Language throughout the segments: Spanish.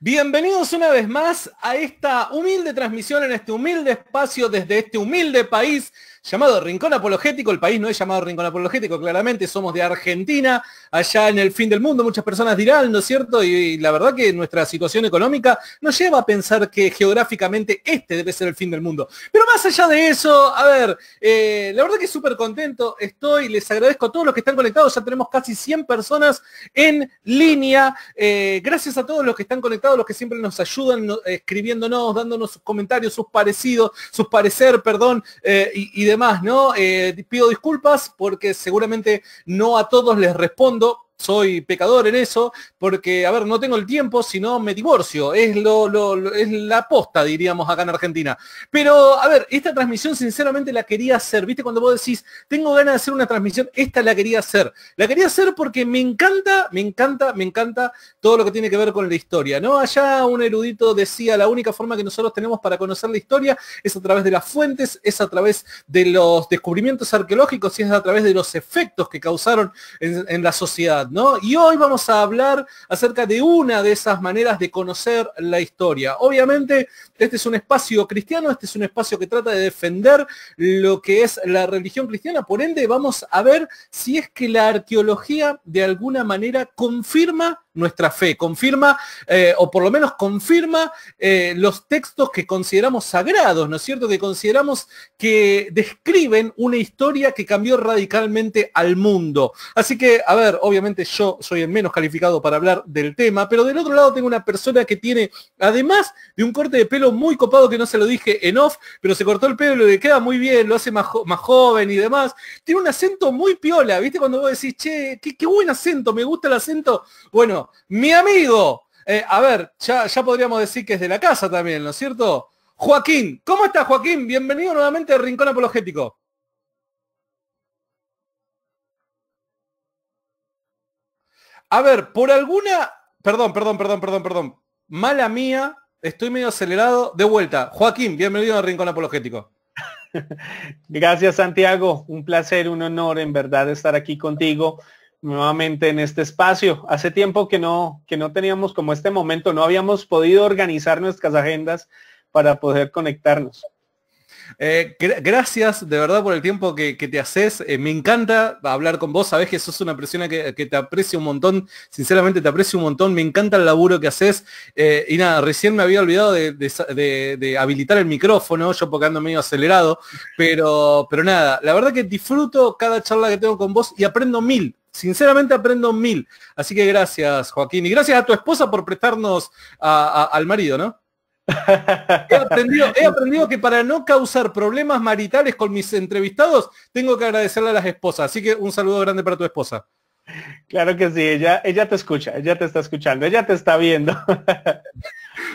Bienvenidos una vez más a esta humilde transmisión en este humilde espacio desde este humilde país llamado Rincón Apologético. El país no es llamado Rincón Apologético, claramente somos de Argentina, allá en el fin del mundo, muchas personas dirán, ¿no es cierto? Y, la verdad que nuestra situación económica nos lleva a pensar que geográficamente este debe ser el fin del mundo. Pero más allá de eso, a ver, eh, la verdad que súper contento estoy, les agradezco a todos los que están conectados, ya tenemos casi 100 personas en línea. Eh, gracias a todos los que están conectados, los que siempre nos ayudan escribiéndonos, dándonos sus comentarios, sus parecidos, sus parecer, perdón, eh, y de más, ¿no? Eh, pido disculpas porque seguramente no a todos les respondo, soy pecador en eso, porque, a ver, no tengo el tiempo, sino me divorcio. Es, lo, la aposta diríamos acá en Argentina. Pero, a ver, esta transmisión sinceramente la quería hacer. ¿Viste? Cuando vos decís, tengo ganas de hacer una transmisión, esta la quería hacer. La quería hacer porque me encanta, me encanta, me encanta todo lo que tiene que ver con la historia. ¿no? Allá un erudito decía, la única forma que nosotros tenemos para conocer la historia es a través de las fuentes, es a través de los descubrimientos arqueológicos y es a través de los efectos que causaron en la sociedad. Y hoy vamos a hablar acerca de una de esas maneras de conocer la historia. Obviamente, este es un espacio cristiano, este es un espacio que trata de defender lo que es la religión cristiana, por ende vamos a ver si es que la arqueología de alguna manera confirma nuestra fe, confirma, eh, o por lo menos confirma eh, los textos que consideramos sagrados, ¿no es cierto? Que consideramos que describen una historia que cambió radicalmente al mundo. Así que, a ver, obviamente yo soy el menos calificado para hablar del tema, pero del otro lado tengo una persona que tiene, además de un corte de pelo muy copado que no se lo dije en off, pero se cortó el pelo y le queda muy bien, lo hace más, más joven y demás, tiene un acento muy piola, ¿viste? Cuando vos decís, che, qué buen acento, me gusta el acento. Bueno, mi amigo, eh, a ver, ya, ya podríamos decir que es de la casa también, ¿no es cierto? Joaquín, ¿cómo estás Joaquín? Bienvenido nuevamente a Rincón Apologético. A ver, por alguna... Perdón, perdón, perdón, perdón, perdón. Mala mía, estoy medio acelerado. De vuelta. Joaquín, bienvenido a Rincón Apologético. Gracias, Santiago. Un placer, un honor, en verdad, estar aquí contigo nuevamente en este espacio. Hace tiempo que no, teníamos como este momento, no habíamos podido organizar nuestras agendas para poder conectarnos. Eh, gracias de verdad por el tiempo que, te haces. Eh, me encanta hablar con vos. Sabés que sos una persona que, te aprecio un montón. Sinceramente te aprecio un montón. Me encanta el laburo que haces. Eh, y nada, recién me había olvidado de, habilitar el micrófono, yo porque ando medio acelerado. Pero, pero nada, la verdad que disfruto cada charla que tengo con vos y aprendo mil Sinceramente aprendo mil. Así que gracias, Joaquín. Y gracias a tu esposa por prestarnos al marido, ¿no? he aprendido que para no causar problemas maritales con mis entrevistados, tengo que agradecerle a las esposas. Así que un saludo grande para tu esposa. Claro que sí, ella, ella te escucha, ella te está escuchando, ella te está viendo.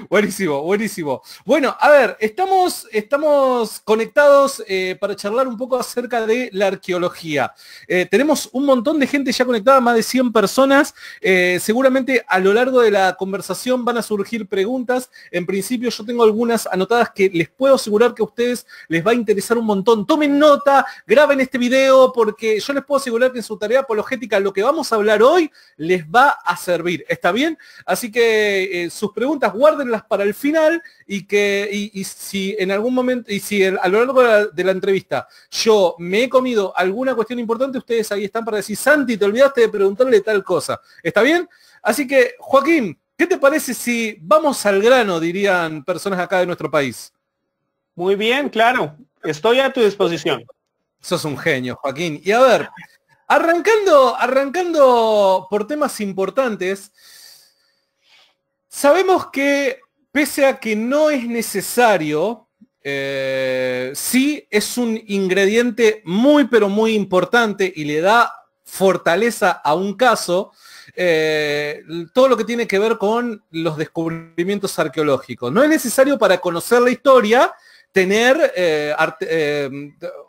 buenísimo, buenísimo. Bueno, a ver, estamos, estamos conectados eh, para charlar un poco acerca de la arqueología. Eh, tenemos un montón de gente ya conectada, más de 100 personas. Eh, seguramente a lo largo de la conversación van a surgir preguntas. En principio yo tengo algunas anotadas que les puedo asegurar que a ustedes les va a interesar un montón. Tomen nota, graben este video porque yo les puedo asegurar que en su tarea apologética lo que vamos a hablar hoy les va a servir. ¿Está bien? Así que eh, sus preguntas guárdenlas para el final y que y, si en algún momento, y si a lo largo de la, de la, entrevista yo me he comido alguna cuestión importante, ustedes ahí están para decir, Santi, te olvidaste de preguntarle tal cosa. ¿Está bien? Así que, Joaquín, ¿qué te parece si vamos al grano, dirían personas acá de nuestro país? Muy bien, claro. Estoy a tu disposición. Sos un genio, Joaquín. Y a ver, Arrancando, arrancando por temas importantes, sabemos que pese a que no es necesario, eh, sí es un ingrediente muy pero muy importante y le da fortaleza a un caso, eh, todo lo que tiene que ver con los descubrimientos arqueológicos. No es necesario para conocer la historia, tener eh, eh,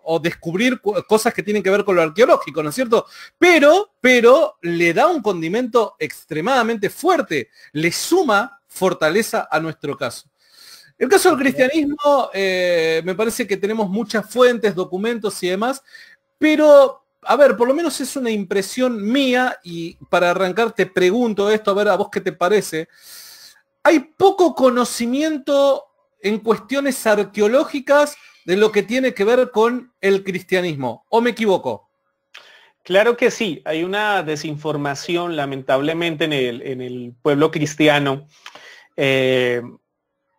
o descubrir cosas que tienen que ver con lo arqueológico, ¿no es cierto? Pero, pero le da un condimento extremadamente fuerte, le suma fortaleza a nuestro caso. El caso del cristianismo, eh, me parece que tenemos muchas fuentes, documentos y demás, pero, a ver, por lo menos es una impresión mía y para arrancar te pregunto esto, a ver a vos qué te parece. Hay poco conocimiento en cuestiones arqueológicas de lo que tiene que ver con el cristianismo. ¿O me equivoco? Claro que sí, hay una desinformación lamentablemente en el, en el pueblo cristiano. Eh,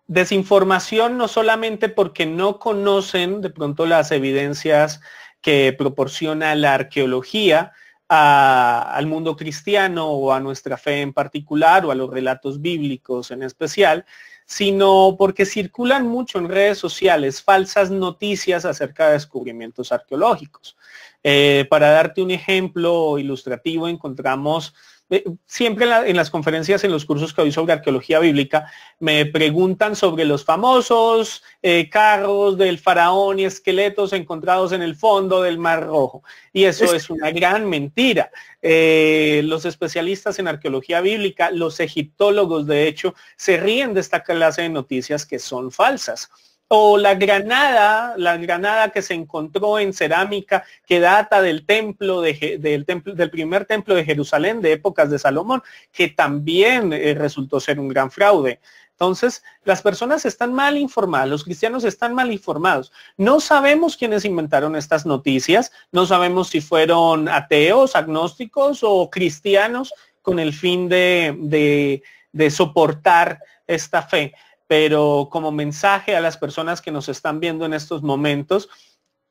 desinformación no solamente porque no conocen de pronto las evidencias que proporciona la arqueología al mundo cristiano o a nuestra fe en particular o a los relatos bíblicos en especial, sino porque circulan mucho en redes sociales falsas noticias acerca de descubrimientos arqueológicos. Eh, para darte un ejemplo ilustrativo, encontramos eh, siempre en, las conferencias, en los cursos que doy sobre arqueología bíblica, me preguntan sobre los famosos eh, carros del faraón y esqueletos encontrados en el fondo del Mar Rojo. Y eso es, una gran mentira. Eh, los especialistas en arqueología bíblica, los egiptólogos, de hecho, se ríen de esta clase de noticias que son falsas o la granada, la granada que se encontró en cerámica que data del templo, del, templo del primer templo de Jerusalén de épocas de Salomón, que también eh, resultó ser un gran fraude. Entonces, las personas están mal informadas, los cristianos están mal informados. No sabemos quiénes inventaron estas noticias, no sabemos si fueron ateos, agnósticos o cristianos con el fin de soportar esta fe pero como mensaje a las personas que nos están viendo en estos momentos,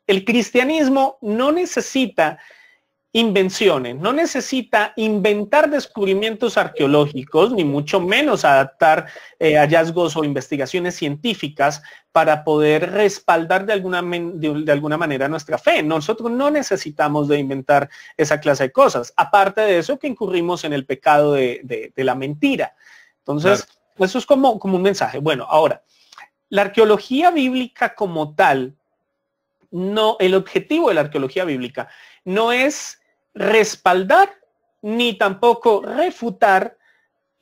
el cristianismo no necesita invenciones, no necesita inventar descubrimientos arqueológicos, ni mucho menos adaptar eh, hallazgos o investigaciones científicas para poder respaldar de alguna, de, alguna manera nuestra fe. Nosotros no necesitamos de inventar esa clase de cosas, aparte de eso que incurrimos en el pecado de, la mentira. Entonces, eso es como, como un mensaje. Bueno, ahora, la arqueología bíblica como tal, no, el objetivo de la arqueología bíblica no es respaldar ni tampoco refutar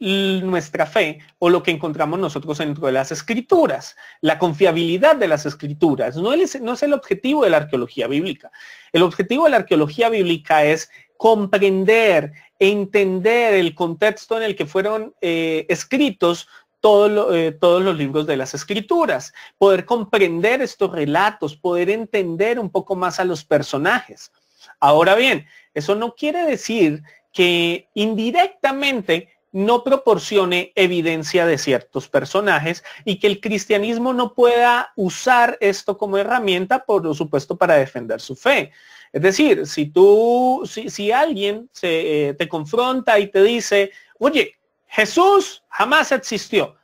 nuestra fe o lo que encontramos nosotros dentro de las escrituras, la confiabilidad de las escrituras. No es, no es el objetivo de la arqueología bíblica. El objetivo de la arqueología bíblica es comprender, e entender el contexto en el que fueron eh, escritos todos eh, todos los libros de las escrituras, poder comprender estos relatos, poder entender un poco más a los personajes. Ahora bien, eso no quiere decir que indirectamente no proporcione evidencia de ciertos personajes y que el cristianismo no pueda usar esto como herramienta, por supuesto, para defender su fe. Es decir, si tú, si, alguien se, eh, te confronta y te dice, oye, Jesús jamás existió,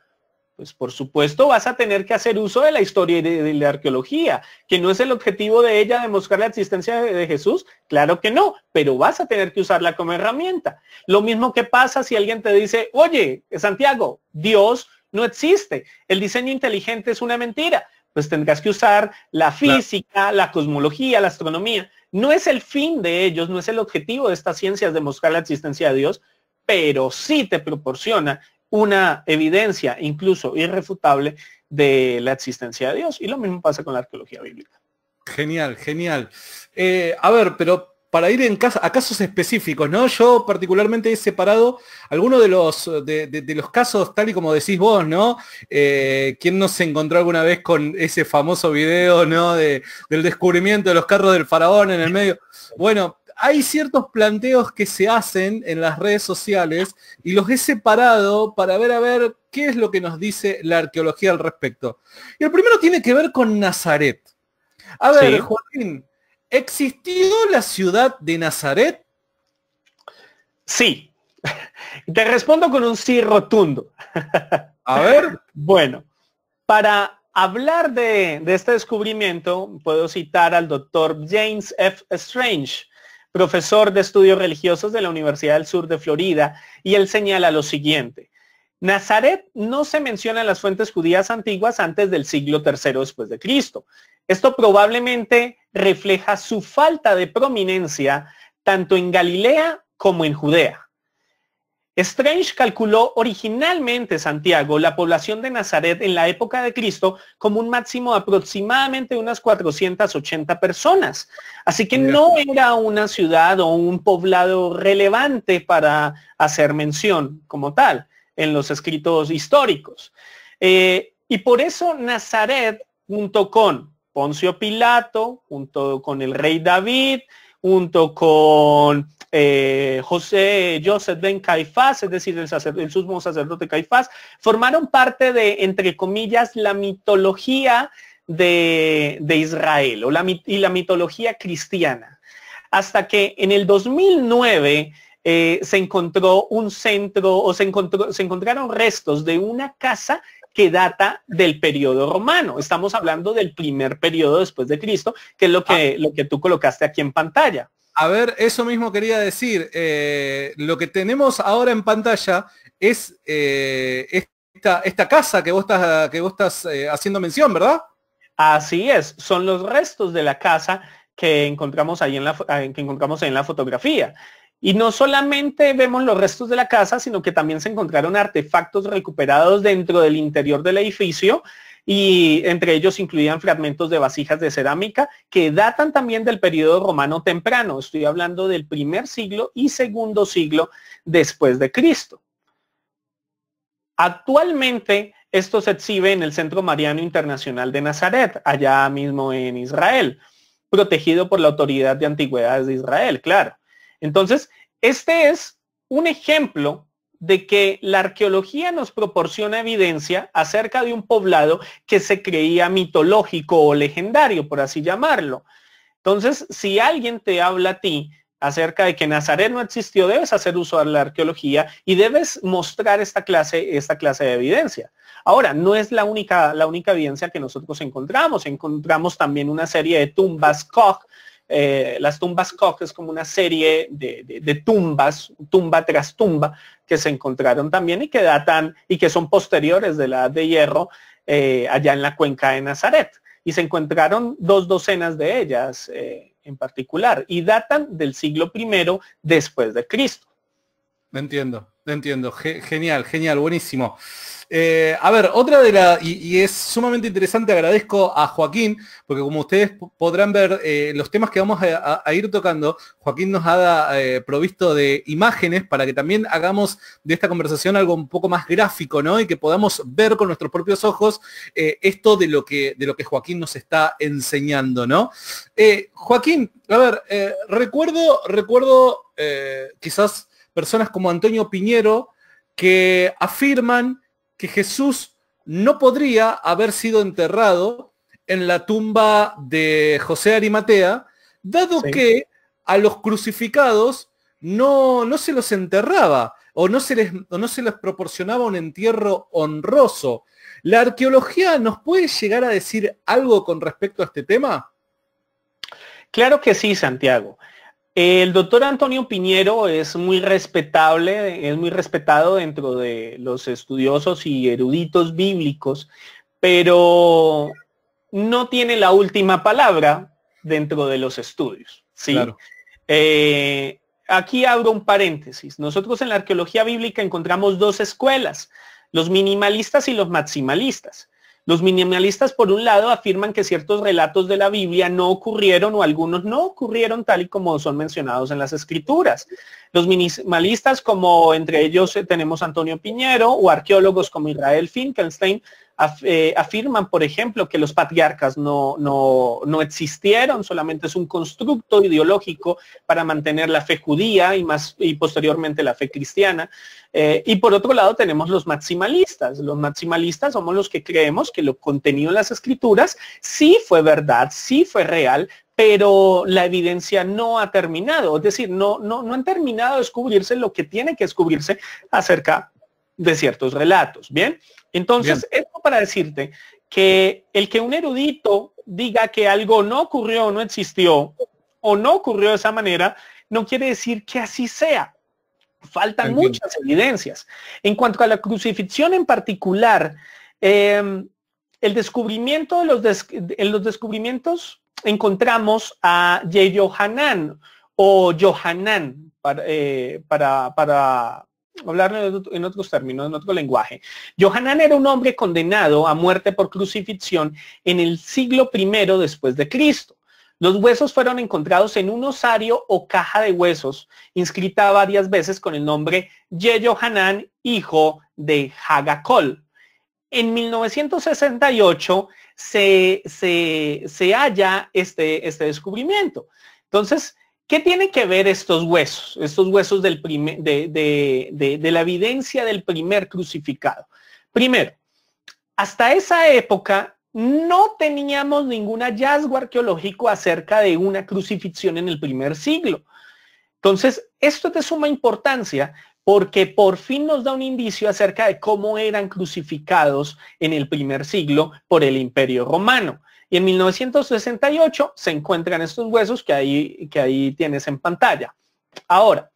pues por supuesto vas a tener que hacer uso de la historia y de, la arqueología, que no es el objetivo de ella demostrar la existencia de, de, Jesús, claro que no, pero vas a tener que usarla como herramienta. Lo mismo que pasa si alguien te dice, oye, Santiago, Dios no existe, el diseño inteligente es una mentira, pues tendrás que usar la física, la cosmología, la astronomía. No es el fin de ellos, no es el objetivo de estas ciencias demostrar la existencia de Dios, pero sí te proporciona una evidencia, incluso irrefutable, de la existencia de Dios. Y lo mismo pasa con la arqueología bíblica. Genial, genial. Eh, a ver, pero para ir en casa, a casos específicos, ¿no? Yo particularmente he separado algunos de los, de, los casos, tal y como decís vos, ¿no? Eh, ¿Quién no se encontró alguna vez con ese famoso video, ¿no? del descubrimiento de los carros del faraón en el medio. Bueno, hay ciertos planteos que se hacen en las redes sociales y los he separado para ver a ver qué es lo que nos dice la arqueología al respecto. Y el primero tiene que ver con Nazaret. A ver, Joaquín, ¿existió la ciudad de Nazaret? Sí. Te respondo con un sí rotundo. A ver. Bueno, para hablar de, este descubrimiento, puedo citar al doctor James F. Strange, profesor de estudios religiosos de la Universidad del Sur de Florida, y él señala lo siguiente. Nazaret no se menciona en las fuentes judías antiguas antes del siglo III después de Cristo. Esto probablemente refleja su falta de prominencia tanto en Galilea como en Judea. Strange calculó originalmente Santiago la población de Nazaret en la época de Cristo como un máximo de aproximadamente unas 480 personas. Así que no era una ciudad o un poblado relevante para hacer mención como tal en los escritos históricos. Eh, y por eso Nazaret junto con Poncio Pilato, junto con el rey David, junto con eh, José Joseph Ben Caifás, es decir, el, sumo sacerdote Caifás, formaron parte de, entre comillas, la mitología de, Israel o y la mitología cristiana. Hasta que en el 2009 eh, se encontró un centro o se, se encontraron restos de una casa que data del periodo romano. Estamos hablando del primer periodo después de Cristo, que es lo que, ah. lo que tú colocaste aquí en pantalla. A ver, eso mismo quería decir. Eh, lo que tenemos ahora en pantalla es eh, esta, esta, casa que vos estás, que vos eh, haciendo mención, ¿verdad? Así es, son los restos de la casa que encontramos ahí en que encontramos en la fotografía. Y no solamente vemos los restos de la casa, sino que también se encontraron artefactos recuperados dentro del interior del edificio y entre ellos incluían fragmentos de vasijas de cerámica que datan también del periodo romano temprano. Estoy hablando del primer siglo y segundo siglo después de Cristo. Actualmente esto se exhibe en el Centro Mariano Internacional de Nazaret, allá mismo en Israel, protegido por la Autoridad de Antigüedades de Israel, claro. Entonces, este es un ejemplo de que la arqueología nos proporciona evidencia acerca de un poblado que se creía mitológico o legendario, por así llamarlo. Entonces, si alguien te habla a ti acerca de que Nazaret no existió, debes hacer uso de la arqueología y debes mostrar esta clase, esta clase de evidencia. Ahora, no es la única, la única evidencia que nosotros encontramos. Encontramos también una serie de tumbas Koch eh, las tumbas Koch es como una serie de, tumbas, tumba tras tumba, que se encontraron también y que datan y que son posteriores de la edad de hierro eh, allá en la cuenca de Nazaret. Y se encontraron dos docenas de ellas eh, en particular y datan del siglo I después de Cristo. Me Entiendo. Entiendo, genial, genial, buenísimo. Eh, a ver, otra de la, y, es sumamente interesante, agradezco a Joaquín, porque como ustedes podrán ver, eh, los temas que vamos a, ir tocando, Joaquín nos ha eh, provisto de imágenes para que también hagamos de esta conversación algo un poco más gráfico, ¿no? Y que podamos ver con nuestros propios ojos esto de lo, que, de lo que Joaquín nos está enseñando, ¿no? Joaquín, a ver, recuerdo, recuerdo quizás personas como Antonio Piñero, que afirman que Jesús no podría haber sido enterrado en la tumba de José Arimatea, dado que a los crucificados no, se los enterraba o no, o no se les proporcionaba un entierro honroso. ¿La arqueología nos puede llegar a decir algo con respecto a este tema? Claro que sí, Santiago. El doctor Antonio Piñero es muy respetable, es muy respetado dentro de los estudiosos y eruditos bíblicos, pero no tiene la última palabra dentro de los estudios. ¿sí? Eh, aquí abro un paréntesis. Nosotros en la arqueología bíblica encontramos dos escuelas, los minimalistas y los maximalistas. Los minimalistas, por un lado, afirman que ciertos relatos de la Biblia no ocurrieron o algunos no ocurrieron tal y como son mencionados en las escrituras. Los minimalistas, como entre ellos eh, tenemos Antonio Piñero o arqueólogos como Israel Finkelstein, eh, afirman, por ejemplo, que los patriarcas no, no, no, existieron, solamente es un constructo ideológico para mantener la fe judía y, más, y posteriormente la fe cristiana. Eh, y por otro lado tenemos los maximalistas. Los maximalistas somos los que creemos que lo contenido en las escrituras sí fue verdad, sí fue real, pero la evidencia no ha terminado, es decir, no, no, no han terminado de descubrirse lo que tiene que descubrirse acerca de ciertos relatos. Bien, entonces para decirte que el que un erudito diga que algo no ocurrió, no existió o no ocurrió de esa manera, no quiere decir que así sea. Faltan muchas evidencias. En cuanto a la crucifixión en particular, em, el descubrimiento de los, en los descubrimientos encontramos a Yehohanan o Johanan para, eh, para, para, hablar en, otros términos, en otro lenguaje. Johanan era un hombre condenado a muerte por crucifixión en el siglo I después de Cristo. Los huesos fueron encontrados en un osario o caja de huesos, inscrita varias veces con el nombre Ye Johanan, hijo de Hagakol. En 1968 se, se halla este, este descubrimiento. Entonces, ¿Qué tiene que ver estos huesos, estos huesos de, de la evidencia del primer crucificado? Primero, hasta esa época no teníamos ningún hallazgo arqueológico acerca de una crucifixión en el primer siglo. Entonces, esto es de suma importancia porque por fin nos da un indicio acerca de cómo eran crucificados en el primer siglo por el imperio romano. Y en 1968 se encuentran estos huesos que ahí, que ahí tienes en pantalla. Ahora,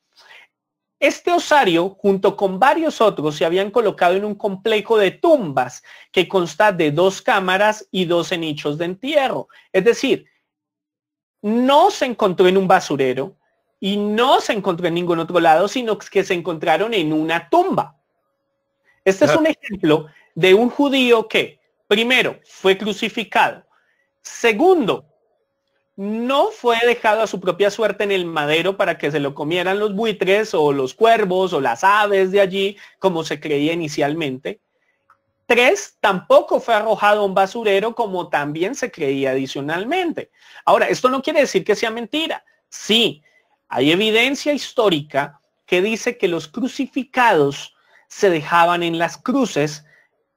este osario, junto con varios otros, se habían colocado en un complejo de tumbas que consta de dos cámaras y 12 nichos de entierro. Es decir, no se encontró en un basurero y no se encontró en ningún otro lado, sino que se encontraron en una tumba. Este es un ejemplo de un judío que, primero, fue crucificado, Segundo, no fue dejado a su propia suerte en el madero para que se lo comieran los buitres o los cuervos o las aves de allí, como se creía inicialmente. Tres, tampoco fue arrojado a un basurero como también se creía adicionalmente. Ahora, esto no quiere decir que sea mentira. Sí, hay evidencia histórica que dice que los crucificados se dejaban en las cruces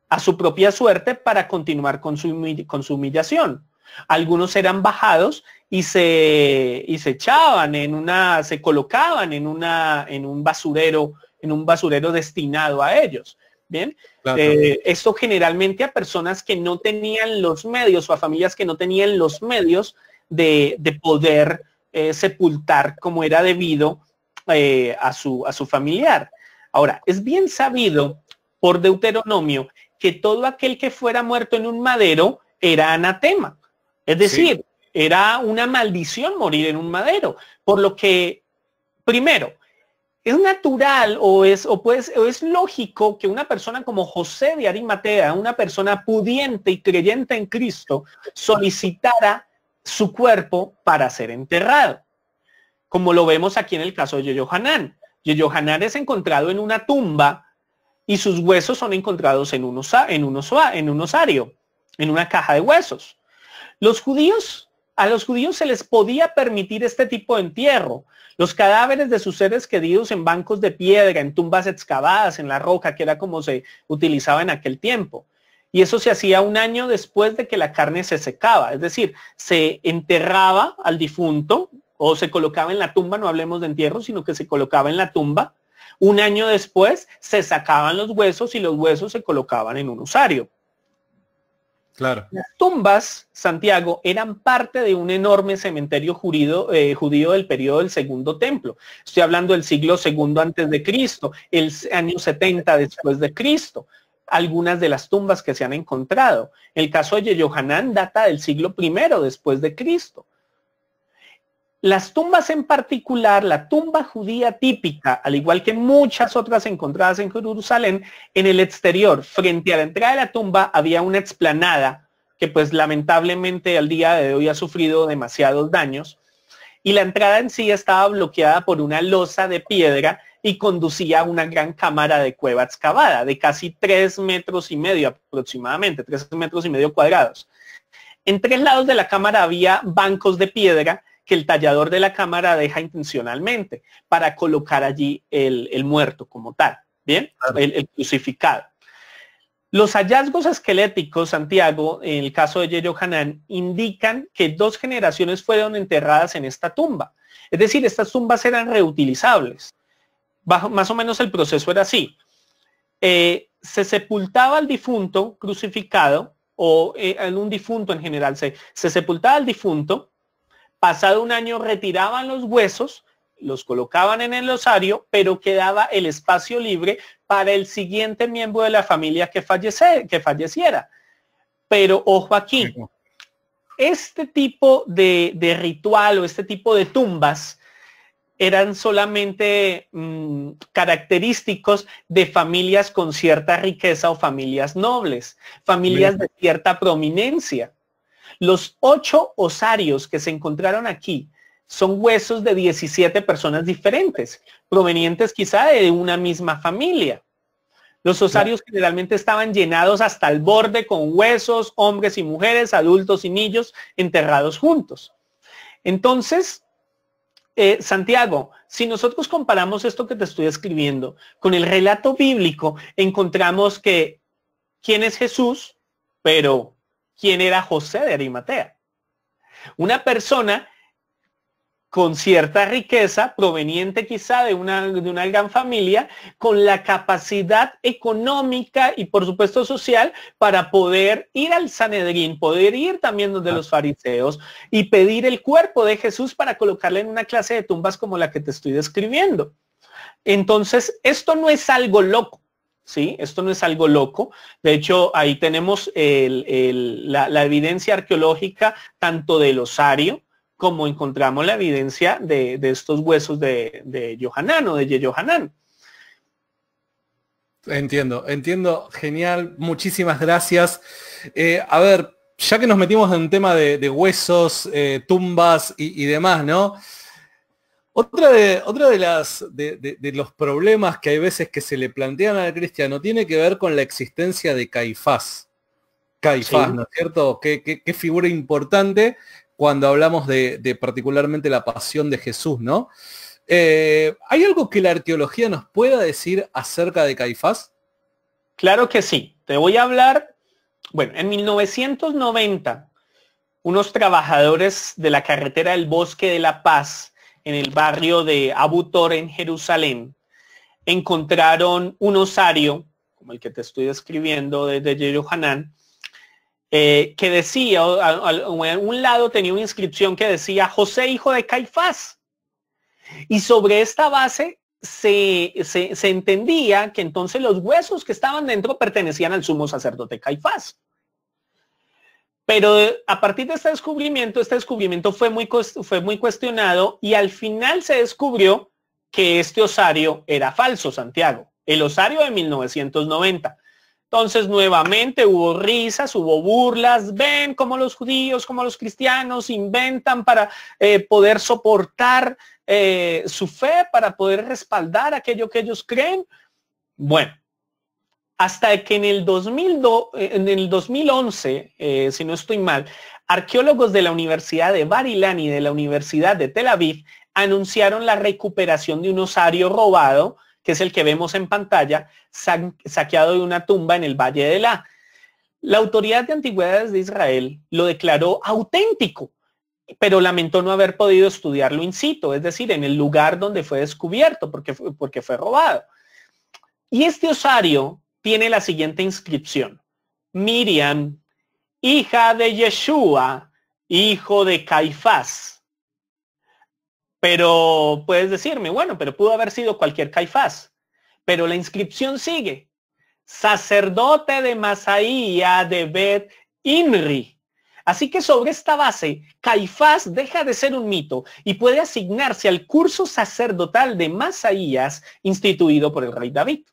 a su propia suerte para continuar con su, humillación. Algunos eran bajados y se, echaban en una, se colocaban en una, en un basurero, en un basurero destinado a ellos. Bien, eh, esto generalmente a personas que no tenían los medios o a familias que no tenían los medios de, poder eh, sepultar como era debido eh, a, su, a su familiar. Ahora, es bien sabido por Deuteronomio que todo aquel que fuera muerto en un madero era anatema. Es decir, era una maldición morir en un madero, por lo que, primero, es natural o es, o, pues, es lógico que una persona como José de Arimatea, una persona pudiente y creyente en Cristo, solicitara su cuerpo para ser enterrado, como lo vemos aquí en el caso de Yeyohanán. Yeyohanán es encontrado en una tumba y sus huesos son encontrados en en un, en un osario, en una caja de huesos. Los judíos, a los judíos se les podía permitir este tipo de entierro. Los cadáveres de sus seres queridos en bancos de piedra, en tumbas excavadas, en la roca, que era como se utilizaba en aquel tiempo. Y eso se hacía un año después de que la carne se secaba, es decir, se enterraba al difunto o se colocaba en la tumba, no hablemos de entierro, sino que se colocaba en la tumba. Un año después se sacaban los huesos y los huesos se colocaban en un usario. Claro. Las tumbas, Santiago, eran parte de un enorme cementerio eh, judío, del periodo del Segundo Templo. Estoy hablando del siglo segundo antes de Cristo, el año 70 después de Cristo. Algunas de las tumbas que se han encontrado. El caso de Yohanan data del siglo primero después de Cristo. Las tumbas en particular, la tumba judía típica, al igual que muchas otras encontradas en Jerusalén, en el exterior, frente a la entrada de la tumba, había una explanada que pues lamentablemente al día de hoy ha sufrido demasiados daños. Y la entrada en sí estaba bloqueada por una losa de piedra y conducía a una gran cámara de cueva excavada de casi tres metros y medio aproximadamente, tres metros y medio cuadrados. En tres lados de la cámara había bancos de piedra que el tallador de la cámara deja intencionalmente para colocar allí el, muerto como tal, ¿bien? El, crucificado. Los hallazgos esqueléticos, Santiago, en el caso de Yerio Hanan, indican que dos generaciones fueron enterradas en esta tumba. Es decir, estas tumbas eran reutilizables. más o menos el proceso era así. Eh, se sepultaba al difunto crucificado o eh, en un difunto en general, se, se sepultaba al difunto, pasado un año retiraban los huesos, los colocaban en el osario, pero quedaba el espacio libre para el siguiente miembro de la familia que, falleciera. Pero ojo aquí, este tipo de, ritual o este tipo de tumbas eran solamente mm, característicos de familias con cierta riqueza o familias nobles, familias de cierta prominencia. Los ocho osarios que se encontraron aquí son huesos de 17 personas diferentes, provenientes quizá de una misma familia. Los osarios generalmente estaban llenados hasta el borde con huesos, hombres y mujeres, adultos y niños enterrados juntos. Entonces, eh, Santiago, si nosotros comparamos esto que te estoy escribiendo con el relato bíblico, encontramos que quién es Jesús, pero quién era José de Arimatea. Una persona con cierta riqueza, proveniente quizá de una, de una gran familia, con la capacidad económica y por supuesto social para poder ir al Sanedrín, poder ir también donde ah. los fariseos y pedir el cuerpo de Jesús para colocarle en una clase de tumbas como la que te estoy describiendo. Entonces, esto no es algo loco. ¿sí? Esto no es algo loco. De hecho, ahí tenemos la, evidencia arqueológica tanto del osario como encontramos la evidencia de, estos huesos de, de o de Johanán Entiendo, entiendo, genial, muchísimas gracias. Eh, a ver, ya que nos metimos en un tema de, huesos, eh, tumbas y demás, ¿no? Otra de, las de, los problemas que hay veces que se le plantean al cristiano tiene que ver con la existencia de Caifás. Caifás, ¿no es cierto? Qué, figura importante cuando hablamos de, particularmente la pasión de Jesús, ¿no? Eh, ¿Hay algo que la arqueología nos pueda decir acerca de Caifás? Claro que sí. Te voy a hablar, bueno, en 1990, unos trabajadores de la carretera del Bosque de la Paz en el barrio de Abutor, en Jerusalén, encontraron un osario, como el que te estoy describiendo desde Yeruhanán, eh, que decía, a, un lado tenía una inscripción que decía José hijo de Caifás. Y sobre esta base se, se entendía que entonces los huesos que estaban dentro pertenecían al sumo sacerdote Caifás. Pero a partir de este descubrimiento, este descubrimiento fue muy, fue muy cuestionado y al final se descubrió que este osario era falso, Santiago, el osario de 1990. Entonces nuevamente hubo risas, hubo burlas, ven cómo los judíos, como los cristianos inventan para eh, poder soportar eh, su fe, para poder respaldar aquello que ellos creen. Bueno, hasta que en el, eh, en el 2011, eh, si no estoy mal, arqueólogos de la Universidad de Barilán y de la Universidad de Tel Aviv anunciaron la recuperación de un osario robado, que es el que vemos en pantalla, saqueado de una tumba en el Valle de La. La Autoridad de Antigüedades de Israel lo declaró auténtico, pero lamentó no haber podido estudiarlo in situ, es decir, en el lugar donde fue descubierto, porque, porque fue robado. Y este osario tiene la siguiente inscripción. Miriam, hija de Yeshua, hijo de Caifás. Pero puedes decirme, bueno, pero pudo haber sido cualquier Caifás. Pero la inscripción sigue. Sacerdote de Masaía de Bet Inri. Así que sobre esta base, Caifás deja de ser un mito y puede asignarse al curso sacerdotal de Masaías instituido por el rey David.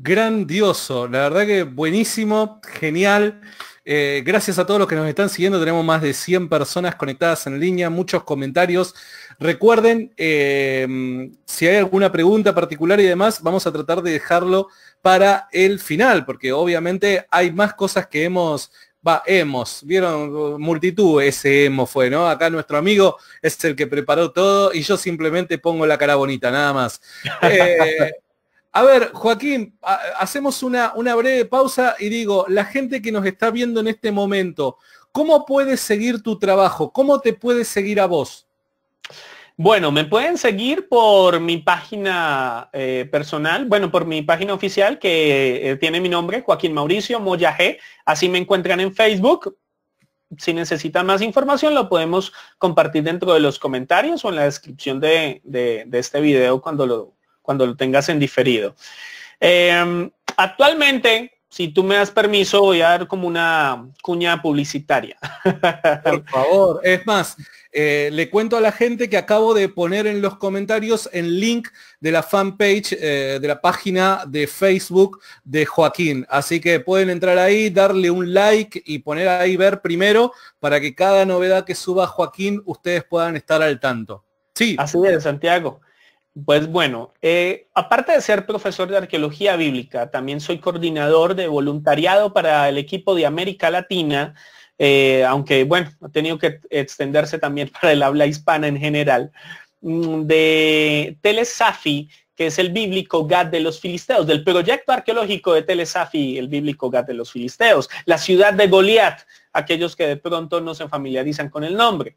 Grandioso, la verdad que buenísimo, genial. Eh, gracias a todos los que nos están siguiendo, tenemos más de 100 personas conectadas en línea, muchos comentarios. Recuerden, em, si hay alguna pregunta particular y demás, vamos a tratar de dejarlo para el final, porque obviamente hay más cosas que hemos va, hemos, vieron multitud, ese hemos fue, ¿no? Acá nuestro amigo es el que preparó todo y yo simplemente pongo la cara bonita, nada más. Eh, a ver, Joaquín, hacemos una, breve pausa y digo, la gente que nos está viendo en este momento, ¿cómo puedes seguir tu trabajo? ¿Cómo te puedes seguir a vos? Bueno, me pueden seguir por mi página eh, personal, bueno, por mi página oficial que eh, tiene mi nombre, Joaquín Mauricio Moyaje. Así me encuentran en Facebook. Si necesitan más información, lo podemos compartir dentro de los comentarios o en la descripción de este video cuando lo, cuando lo tengas en diferido. Em, actualmente, si tú me das permiso, voy a dar como una cuña publicitaria. Por favor, es más, eh, le cuento a la gente que acabo de poner en los comentarios el link de la fanpage, eh, de la página de Facebook de Joaquín. Así que pueden entrar ahí, darle un like y poner ahí ver primero para que cada novedad que suba Joaquín ustedes puedan estar al tanto. Sí. Así es, Santiago. Pues bueno, eh, aparte de ser profesor de arqueología bíblica, también soy coordinador de voluntariado para el equipo de América Latina, eh, aunque bueno, ha tenido que extenderse también para el habla hispana en general, mm, de Telesafi, que es el bíblico Gad de los Filisteos, del proyecto arqueológico de Telesafi, el bíblico Gad de los Filisteos, la ciudad de Goliat, aquellos que de pronto no se familiarizan con el nombre.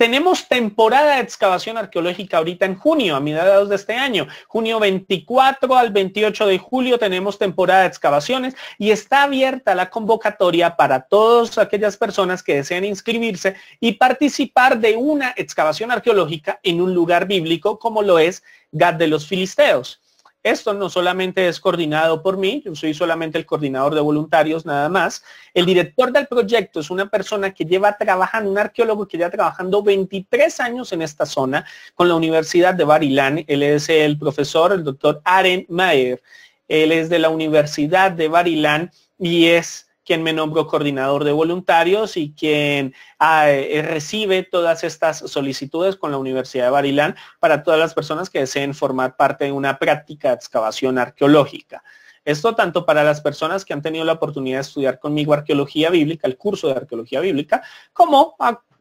Tenemos temporada de excavación arqueológica ahorita en junio, a mediados de este año. Junio 24 al 28 de julio tenemos temporada de excavaciones y está abierta la convocatoria para todas aquellas personas que desean inscribirse y participar de una excavación arqueológica en un lugar bíblico como lo es Gad de los Filisteos. Esto no solamente es coordinado por mí, yo soy solamente el coordinador de voluntarios nada más. El director del proyecto es una persona que lleva trabajando, un arqueólogo que lleva trabajando 23 años en esta zona con la Universidad de Barilán. Él es el profesor, el doctor Aren Mayer. Él es de la Universidad de Barilán y es quien me nombró coordinador de voluntarios y quien ah, eh, recibe todas estas solicitudes con la Universidad de Barilán para todas las personas que deseen formar parte de una práctica de excavación arqueológica. Esto tanto para las personas que han tenido la oportunidad de estudiar conmigo arqueología bíblica, el curso de arqueología bíblica, como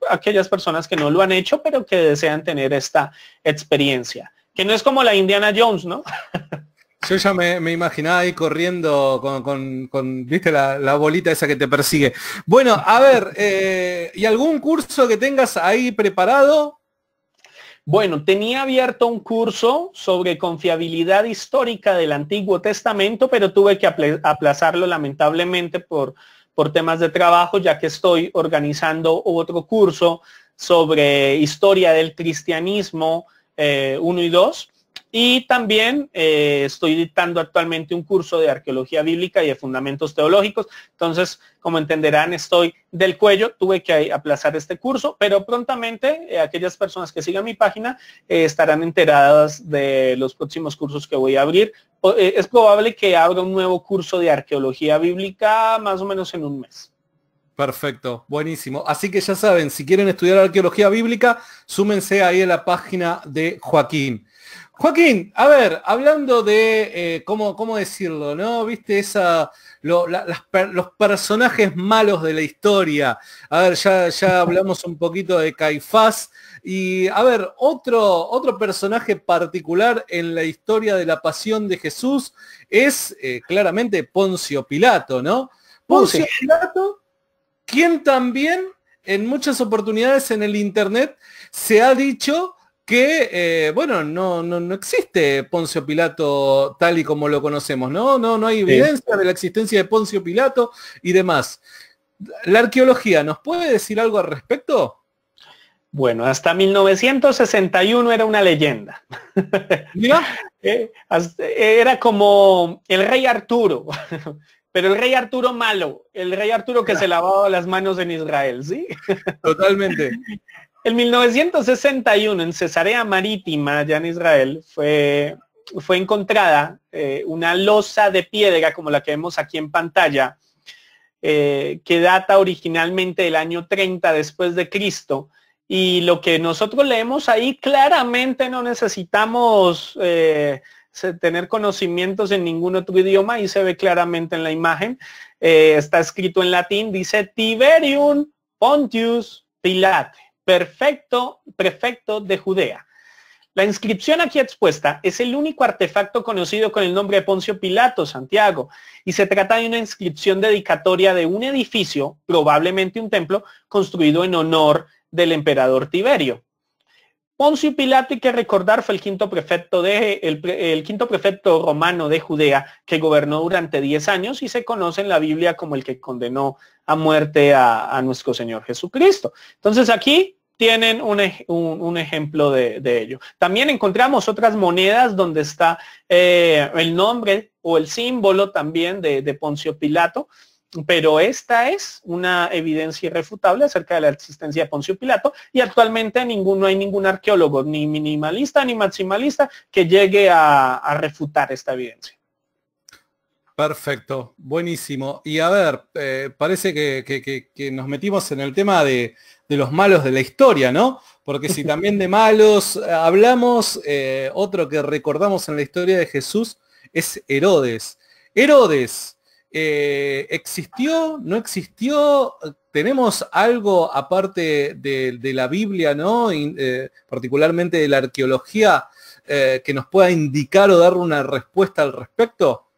aquellas personas que no lo han hecho, pero que desean tener esta experiencia, que no es como la Indiana Jones, ¿no? Yo ya me, imaginaba ahí corriendo con, viste, la, bolita esa que te persigue. Bueno, a ver, eh, ¿y algún curso que tengas ahí preparado? Bueno, tenía abierto un curso sobre confiabilidad histórica del Antiguo Testamento, pero tuve que aplazarlo lamentablemente por, por temas de trabajo, ya que estoy organizando otro curso sobre historia del cristianismo 1 eh, y 2 y también eh, estoy dictando actualmente un curso de arqueología bíblica y de fundamentos teológicos. Entonces, como entenderán, estoy del cuello. Tuve que aplazar este curso, pero prontamente eh, aquellas personas que sigan mi página eh, estarán enteradas de los próximos cursos que voy a abrir. Es probable que abra un nuevo curso de arqueología bíblica más o menos en un mes. Perfecto, buenísimo. Así que ya saben, si quieren estudiar arqueología bíblica, súmense ahí a la página de Joaquín. Joaquín, a ver, hablando de, eh, cómo, ¿cómo decirlo, no? Viste esa, los personajes malos de la historia. A ver, ya, ya hablamos un poquito de Caifás. Y a ver, otro, otro personaje particular en la historia de la pasión de Jesús es eh, claramente Poncio Pilato, ¿no? Uh, Poncio Pilato, quien también en muchas oportunidades en el Internet se ha dicho que, eh, bueno, no, no, no, existe Poncio Pilato tal y como lo conocemos, ¿no? No, no hay evidencia de la existencia de Poncio Pilato y demás. ¿La arqueología nos puede decir algo al respecto? Bueno, hasta 1961 era una leyenda. Eh, era como el rey Arturo, pero el rey Arturo malo, el rey Arturo que se lavaba las manos en Israel, ¿sí? Totalmente. En 1961, en Cesarea Marítima, ya en Israel, fue, fue encontrada eh, una losa de piedra, como la que vemos aquí en pantalla, eh, que data originalmente del año 30 después de Cristo. Y lo que nosotros leemos ahí claramente no necesitamos eh, tener conocimientos en ningún otro idioma y se ve claramente en la imagen. está escrito en latín, dice Tiberium Pontius Pilate perfecto prefecto de Judea. La inscripción aquí expuesta es el único artefacto conocido con el nombre de Poncio Pilato, Santiago, y se trata de una inscripción dedicatoria de un edificio, probablemente un templo, construido en honor del emperador Tiberio. Poncio Pilato, hay que recordar, fue el quinto prefecto, de, el, quinto prefecto romano de Judea que gobernó durante 10 años y se conoce en la Biblia como el que condenó a muerte a, a nuestro Señor Jesucristo. Entonces aquí tienen un, ejemplo de, ello. También encontramos otras monedas donde está eh, el nombre o el símbolo también de, Poncio Pilato, pero esta es una evidencia irrefutable acerca de la existencia de Poncio Pilato y actualmente no hay ningún arqueólogo, ni minimalista ni maximalista, que llegue a, refutar esta evidencia. Perfecto, buenísimo. Y a ver, eh, parece que nos metimos en el tema de, de los malos de la historia, ¿no? Porque si también de malos hablamos, eh, otro que recordamos en la historia de Jesús es Herodes. Herodes, eh, existió? ¿Tenemos algo aparte de, la Biblia, ¿no? Eh, particularmente de la arqueología, que nos pueda indicar o dar una respuesta al respecto?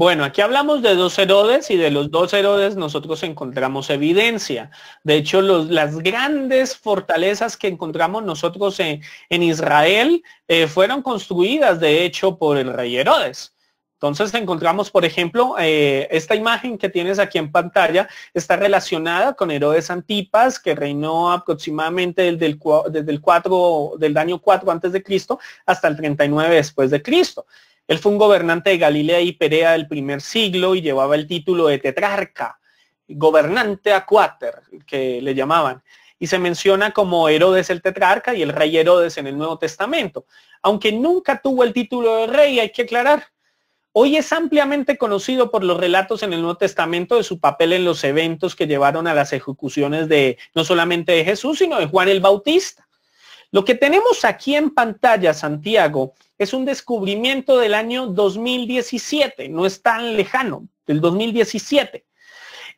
Bueno, aquí hablamos de dos Herodes y de los dos Herodes nosotros encontramos evidencia. De hecho, las grandes fortalezas que encontramos nosotros en, Israel eh, fueron construidas, de hecho, por el rey Herodes. Entonces encontramos, por ejemplo, eh, esta imagen que tienes aquí en pantalla está relacionada con Herodes Antipas, que reinó aproximadamente desde el, 4, del año 4 antes de Cristo hasta el 39 después de Cristo. Él fue un gobernante de Galilea y Perea del primer siglo y llevaba el título de tetrarca, gobernante a que le llamaban. Y se menciona como Herodes el tetrarca y el rey Herodes en el Nuevo Testamento. Aunque nunca tuvo el título de rey, hay que aclarar, Hoy es ampliamente conocido por los relatos en el Nuevo Testamento de su papel en los eventos que llevaron a las ejecuciones de no solamente de Jesús, sino de Juan el Bautista. Lo que tenemos aquí en pantalla, Santiago, es un descubrimiento del año 2017, no es tan lejano, del 2017.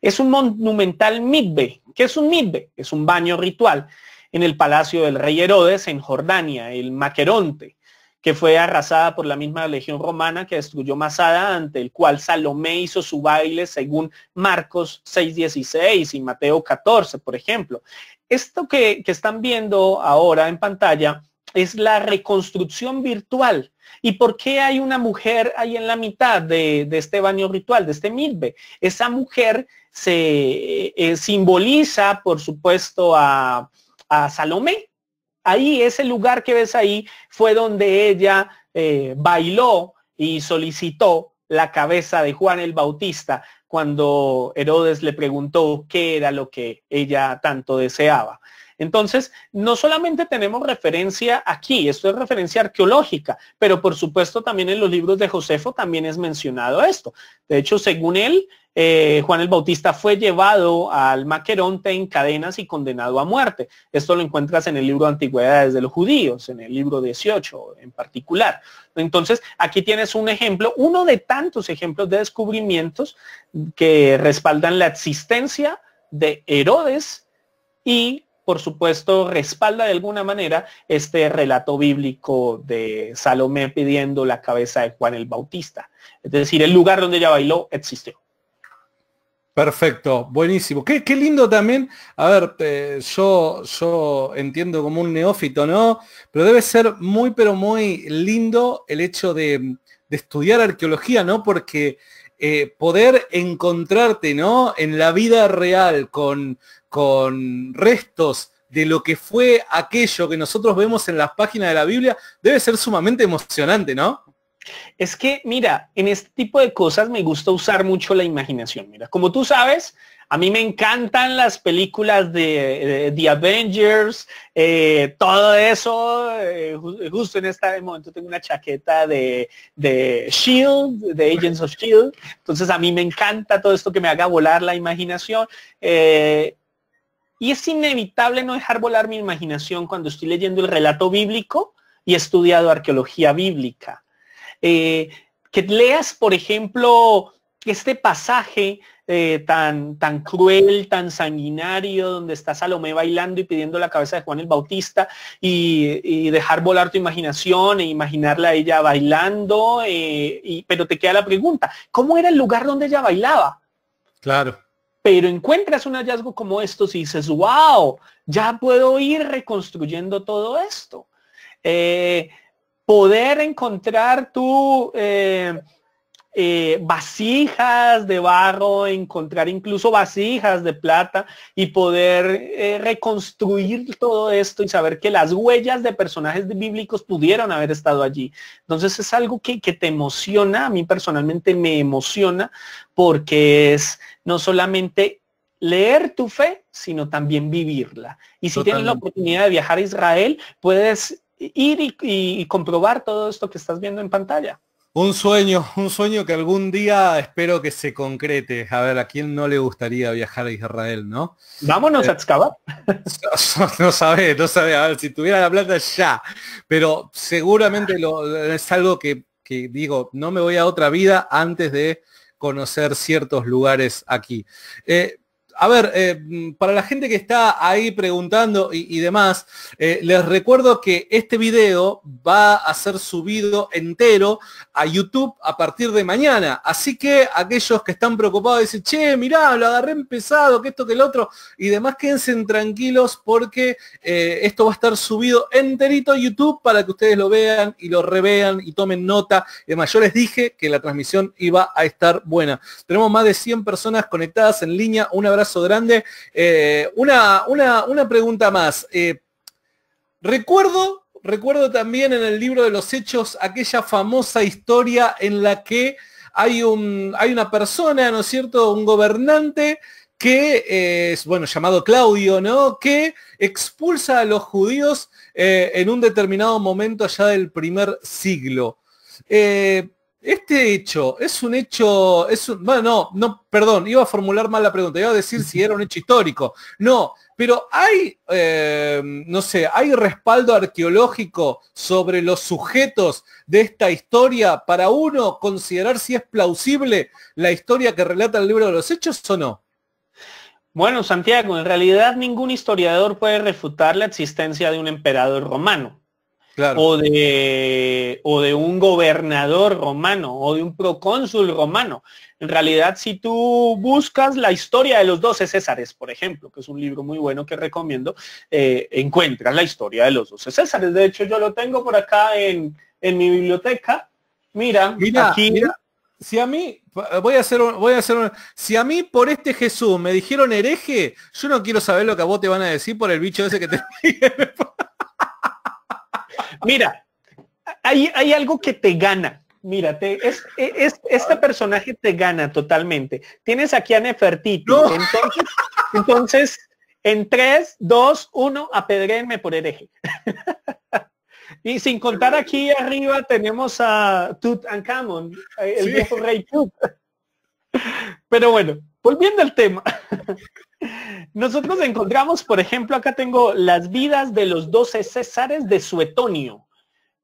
Es un monumental mitbe. ¿Qué es un mitbe? Es un baño ritual en el palacio del rey Herodes en Jordania, el Maqueronte, que fue arrasada por la misma legión romana que destruyó Masada, ante el cual Salomé hizo su baile según Marcos 6.16 y Mateo 14, por ejemplo. Esto que, que están viendo ahora en pantalla es la reconstrucción virtual. ¿Y por qué hay una mujer ahí en la mitad de, este baño ritual, de este milbe? Esa mujer se eh, eh, simboliza, por supuesto, a, Salomé. Ahí, ese lugar que ves ahí, fue donde ella eh, bailó y solicitó la cabeza de Juan el Bautista cuando Herodes le preguntó qué era lo que ella tanto deseaba. Entonces, no solamente tenemos referencia aquí, esto es referencia arqueológica, pero por supuesto también en los libros de Josefo también es mencionado esto. De hecho, según él, eh, Juan el Bautista fue llevado al Maqueronte en cadenas y condenado a muerte. Esto lo encuentras en el libro de Antigüedades de los Judíos, en el libro 18 en particular. Entonces, aquí tienes un ejemplo, uno de tantos ejemplos de descubrimientos que respaldan la existencia de Herodes y por supuesto, respalda de alguna manera este relato bíblico de Salomé pidiendo la cabeza de Juan el Bautista. Es decir, el lugar donde ella bailó existió. Perfecto, buenísimo. Qué, lindo también, a ver, eh, yo, yo entiendo como un neófito, ¿no? Pero debe ser muy, pero muy lindo el hecho de estudiar arqueología, ¿no? Porque eh, poder encontrarte, ¿no? En la vida real con, restos de lo que fue aquello que nosotros vemos en las páginas de la Biblia, debe ser sumamente emocionante, ¿no? Es que, mira, en este tipo de cosas me gusta usar mucho la imaginación. Mira, como tú sabes, a mí me encantan las películas de, The Avengers, eh, todo eso. Eh, justo en este momento tengo una chaqueta de, de Shield, de Agents of Shield. Entonces a mí me encanta todo esto que me haga volar la imaginación. Eh, y es inevitable no dejar volar mi imaginación cuando estoy leyendo el relato bíblico y he estudiado arqueología bíblica. que leas, por ejemplo, este pasaje eh, tan, tan cruel, tan sanguinario, donde está Salomé bailando y pidiendo la cabeza de Juan el Bautista y, dejar volar tu imaginación e imaginarla a ella bailando, eh, y, pero te queda la pregunta, ¿cómo era el lugar donde ella bailaba? Claro. Pero encuentras un hallazgo como estos y dices, wow, ya puedo ir reconstruyendo todo esto. Eh, poder encontrar tu... Eh, vasijas de barro, encontrar incluso vasijas de plata y poder eh, reconstruir todo esto y saber que las huellas de personajes bíblicos pudieron haber estado allí. Entonces es algo que, te emociona, a mí personalmente me emociona porque es no solamente leer tu fe, sino también vivirla. Y si tienes la oportunidad de viajar a Israel, puedes ir y comprobar todo esto que estás viendo en pantalla. Un sueño, un sueño que algún día espero que se concrete. A ver, ¿a quién no le gustaría viajar a Israel, no? Vámonos a eh, excavar. No, sabe, no sabe. A ver, si tuviera la plata ya. Pero seguramente es algo que, digo, no me voy a otra vida antes de conocer ciertos lugares aquí. Eh, a ver, eh, para la gente que está ahí preguntando y, demás, eh, les recuerdo que este video va a ser subido entero a YouTube a partir de mañana. Así que aquellos que están preocupados dicen, che, mirá, lo agarré empezado, que esto, que el otro, y demás, quédense tranquilos porque eh, esto va a estar subido enterito a YouTube para que ustedes lo vean y lo revean y tomen nota. Además, yo les dije que la transmisión iba a estar buena. Tenemos más de 100 personas conectadas en línea. Un abrazo grande. Eh, una, una, una, pregunta más. Eh, recuerdo, recuerdo también en el libro de los hechos aquella famosa historia en la que hay, un, hay una persona, ¿no es cierto? Un gobernante que eh, es, bueno, llamado Claudio, ¿no? Que expulsa a los judíos en un determinado momento allá del primer siglo. Este hecho es un hecho, es un, bueno, no, perdón, iba a formular mal la pregunta, iba a decir si era un hecho histórico. No, pero hay, eh, no sé, hay respaldo arqueológico sobre los sujetos de esta historia para uno considerar si es plausible la historia que relata el libro de los hechos o no. Bueno, Santiago, en realidad ningún historiador puede refutar la existencia de un emperador romano. O, de, o de un gobernador romano o de un procónsul romano. En realidad, si tú buscas la historia de los doce Césares, por ejemplo, que es un libro muy bueno que recomiendo, eh, encuentras la historia de los doce Césares. De hecho, yo lo tengo por acá en, en mi biblioteca. Mira, mira aquí. Si a mí, voy a hacer voy a hacer si a mí por este Jesús me dijeron hereje, yo no quiero saber lo que a vos te van a decir por el bicho ese que te Mira, hay, hay algo que te gana. Mira, es, es, este personaje te gana totalmente. Tienes aquí a Nefertiti. Entonces, en 3, 2, 1, apedréenme por hereje. y sin contar aquí arriba tenemos a Tutankhamun, eh, el viejo rey Tut. Pero bueno, volviendo al tema. Nosotros encontramos, por ejemplo, acá tengo las vidas de los doce Césares de Suetonio.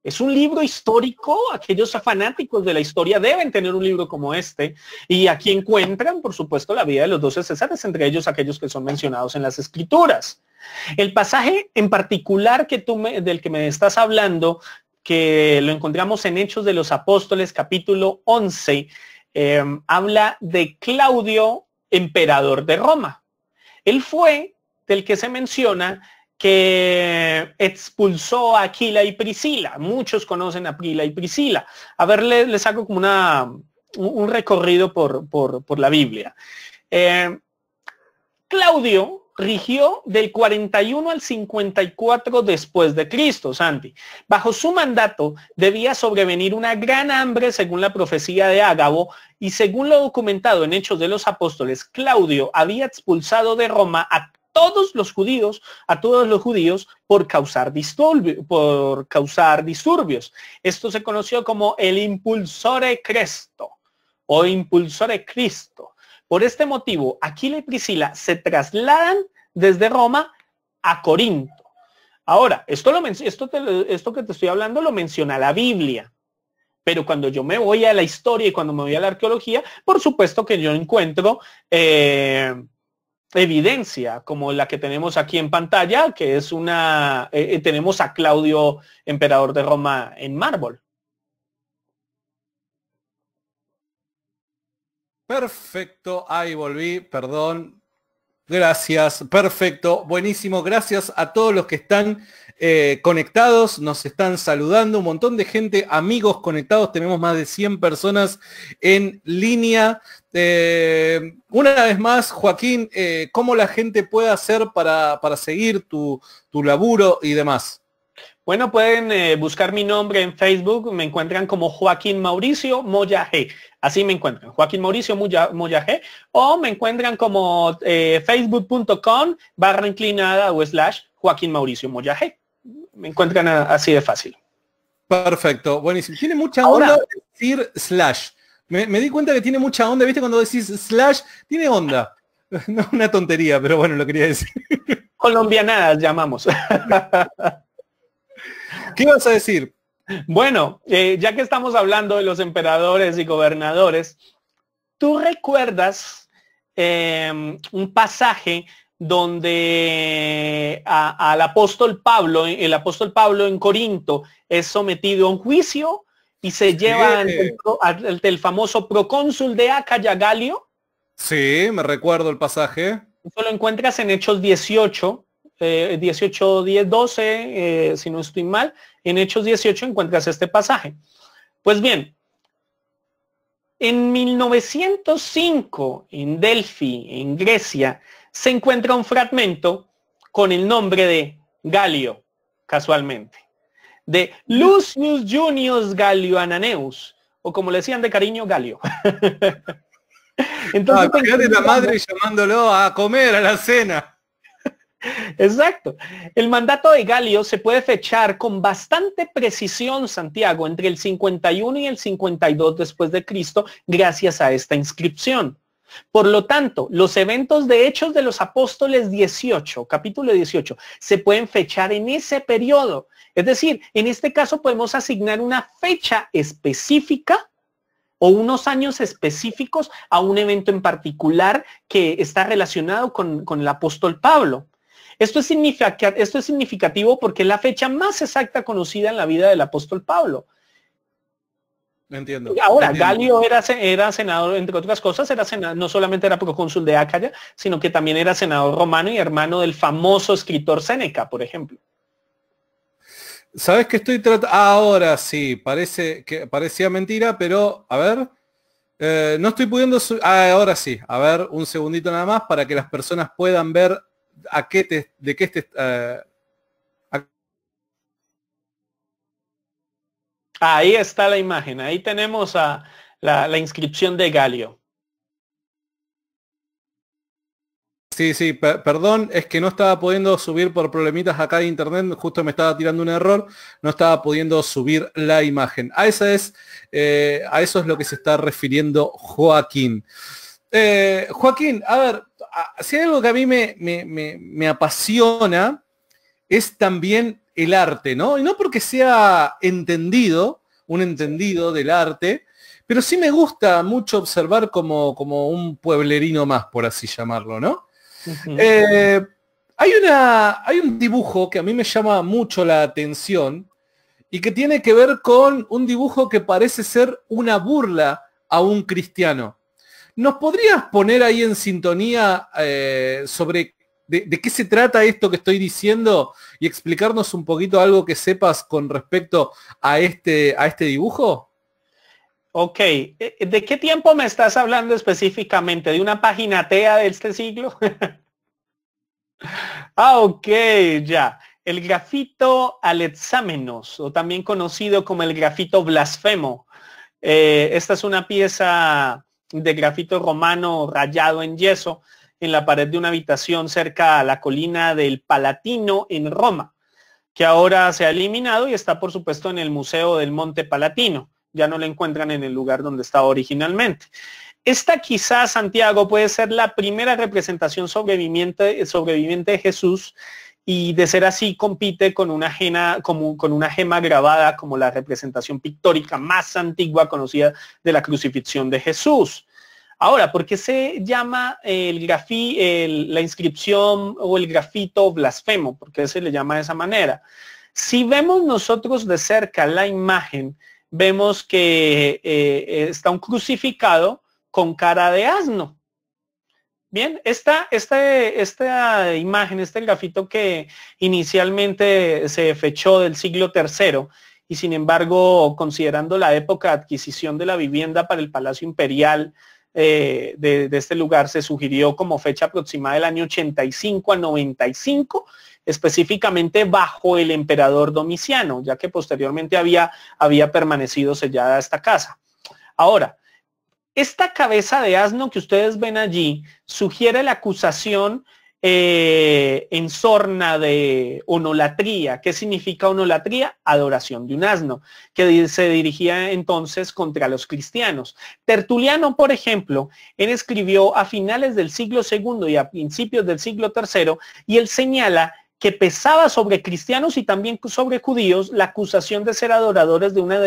Es un libro histórico, aquellos fanáticos de la historia deben tener un libro como este. Y aquí encuentran, por supuesto, la vida de los doce Césares, entre ellos aquellos que son mencionados en las escrituras. El pasaje en particular que tú del que me estás hablando, que lo encontramos en Hechos de los Apóstoles, capítulo 11, eh, habla de Claudio, emperador de Roma. Él fue del que se menciona que expulsó a Aquila y Priscila. Muchos conocen a Aquila y Priscila. A ver, les, hago como una, un recorrido por, la Biblia. Eh, Claudio rigió del 41 al 54 después de Cristo, Santi. Bajo su mandato debía sobrevenir una gran hambre según la profecía de Ágabo y según lo documentado en Hechos de los Apóstoles, Claudio había expulsado de Roma a todos los judíos, a todos los judíos por causar, por causar disturbios. Esto se conoció como el impulsore Cristo o impulsore Cristo por este motivo, Aquila y Priscila se trasladan desde Roma a Corinto. Ahora, esto, lo, esto, que te estoy hablando lo menciona la Biblia, pero cuando yo me voy a la historia y cuando me voy a la arqueología, por supuesto que yo encuentro eh, evidencia como la que tenemos aquí en pantalla, que es una, eh, eh, tenemos a Claudio, emperador de Roma, en mármol. Perfecto, ahí volví, perdón. Gracias, perfecto, buenísimo. Gracias a todos los que están eh, conectados, nos están saludando, un montón de gente, amigos conectados, tenemos más de 100 personas en línea. Eh, una vez más, Joaquín, eh, ¿cómo la gente puede hacer para, para seguir tu, tu laburo y demás? Bueno, pueden eh, buscar mi nombre en Facebook, me encuentran como Joaquín Mauricio Moyaje, Así me encuentran, Joaquín Mauricio Moyaje, O me encuentran como eh, facebook.com barra inclinada o slash Joaquín Mauricio Moyaje, Me encuentran así de fácil. Perfecto, buenísimo. Tiene mucha onda decir slash. Me, di cuenta que tiene mucha onda, ¿viste? Cuando decís slash, tiene onda. No una tontería, pero bueno, lo quería decir. Colombianadas llamamos. ¿Qué ibas a decir? Bueno, eh, ya que estamos hablando de los emperadores y gobernadores, ¿tú recuerdas em, un pasaje donde al apóstol Pablo, el apóstol Pablo en Corinto es sometido a un juicio y se lleva ante, el famoso procónsul de Acaya Galio? Sí, me recuerdo el pasaje. lo encuentras en Hechos 18 18, 10, 12, si no estoy mal, en Hechos 18 encuentras este pasaje. Pues bien, en 1905, en Delphi, en Grecia, se encuentra un fragmento con el nombre de Galio, casualmente, de Lucius Junius Galio Ananeus, o como le decían de cariño, Galio. Entonces, ah, la madre llamándolo a comer a la cena. Exacto. El mandato de Galio se puede fechar con bastante precisión, Santiago, entre el 51 y el 52 después de Cristo, gracias a esta inscripción. Por lo tanto, los eventos de Hechos de los Apóstoles 18, capítulo 18, se pueden fechar en ese periodo. Es decir, en este caso podemos asignar una fecha específica o unos años específicos a un evento en particular que está relacionado con, con el apóstol Pablo. Esto es, significativo porque es la fecha más exacta conocida en la vida del apóstol Pablo. Entiendo. Ahora, Galio era, senador, entre otras cosas, era no solamente era procónsul de Acaya, sino que también era senador romano y hermano del famoso escritor Seneca, por ejemplo. ¿Sabes que estoy tratando? Ah, ahora sí, parece que parecía mentira, pero a ver, eh, no estoy pudiendo... Ah, ahora sí, a ver, un segundito nada más para que las personas puedan ver a qué de qué Ahí está la imagen, ahí tenemos a la, inscripción de Galio. Sí, sí, perdón, es que no estaba pudiendo subir por problemitas acá de internet, justo me estaba tirando un error, no estaba pudiendo subir la imagen. A, esa es, eh, a eso es lo que se está refiriendo Joaquín. Eh, Joaquín, a ver, si hay algo que a mí me, apasiona, es también el arte, ¿no? Y no porque sea entendido, un entendido del arte, pero sí me gusta mucho observar como, un pueblerino más, por así llamarlo, ¿no? Eh, hay un dibujo que a mí me llama mucho la atención y que tiene que ver con un dibujo que parece ser una burla a un cristiano. ¿Nos podrías poner ahí en sintonía eh, sobre de, qué se trata esto que estoy diciendo y explicarnos un poquito algo que sepas con respecto a este, a este dibujo? Ok, eh, eh, ¿de qué tiempo me estás hablando específicamente? ¿De una página de este siglo? ah, ok, ya. El grafito alexámenos, o también conocido como el grafito blasfemo. esta es una pieza de grafito romano rayado en yeso en la pared de una habitación cerca a la colina del Palatino en Roma, que ahora se ha eliminado y está por supuesto en el Museo del Monte Palatino. Ya no lo encuentran en el lugar donde estaba originalmente. Esta quizás, Santiago, puede ser la primera representación sobreviviente, sobreviviente de Jesús y de ser así compite con una, gema grabada como la representación pictórica más antigua conocida de la crucifixión de Jesús. Ahora, ¿por qué se llama el la inscripción o el grafito blasfemo? ¿Por qué se le llama de esa manera? Si vemos nosotros de cerca la imagen, vemos que eh, está un crucificado con cara de asno. Bien, esta, imagen, este grafito que inicialmente se fechó del siglo III y sin embargo, considerando la época de adquisición de la vivienda para el Palacio Imperial eh, de, este lugar, se sugirió como fecha aproximada del año 85 a 95 específicamente bajo el emperador Domiciano, ya que posteriormente había, había permanecido sellada esta casa. Ahora, esta cabeza de asno que ustedes ven allí sugiere la acusación eh, en sorna de onolatría. ¿Qué significa onolatría? Adoración de un asno, que se dirigía entonces contra los cristianos. Tertuliano, por ejemplo, él escribió a finales del siglo II y a principios del siglo III, y él señala que pesaba sobre cristianos y también sobre judíos la acusación de ser adoradores de una,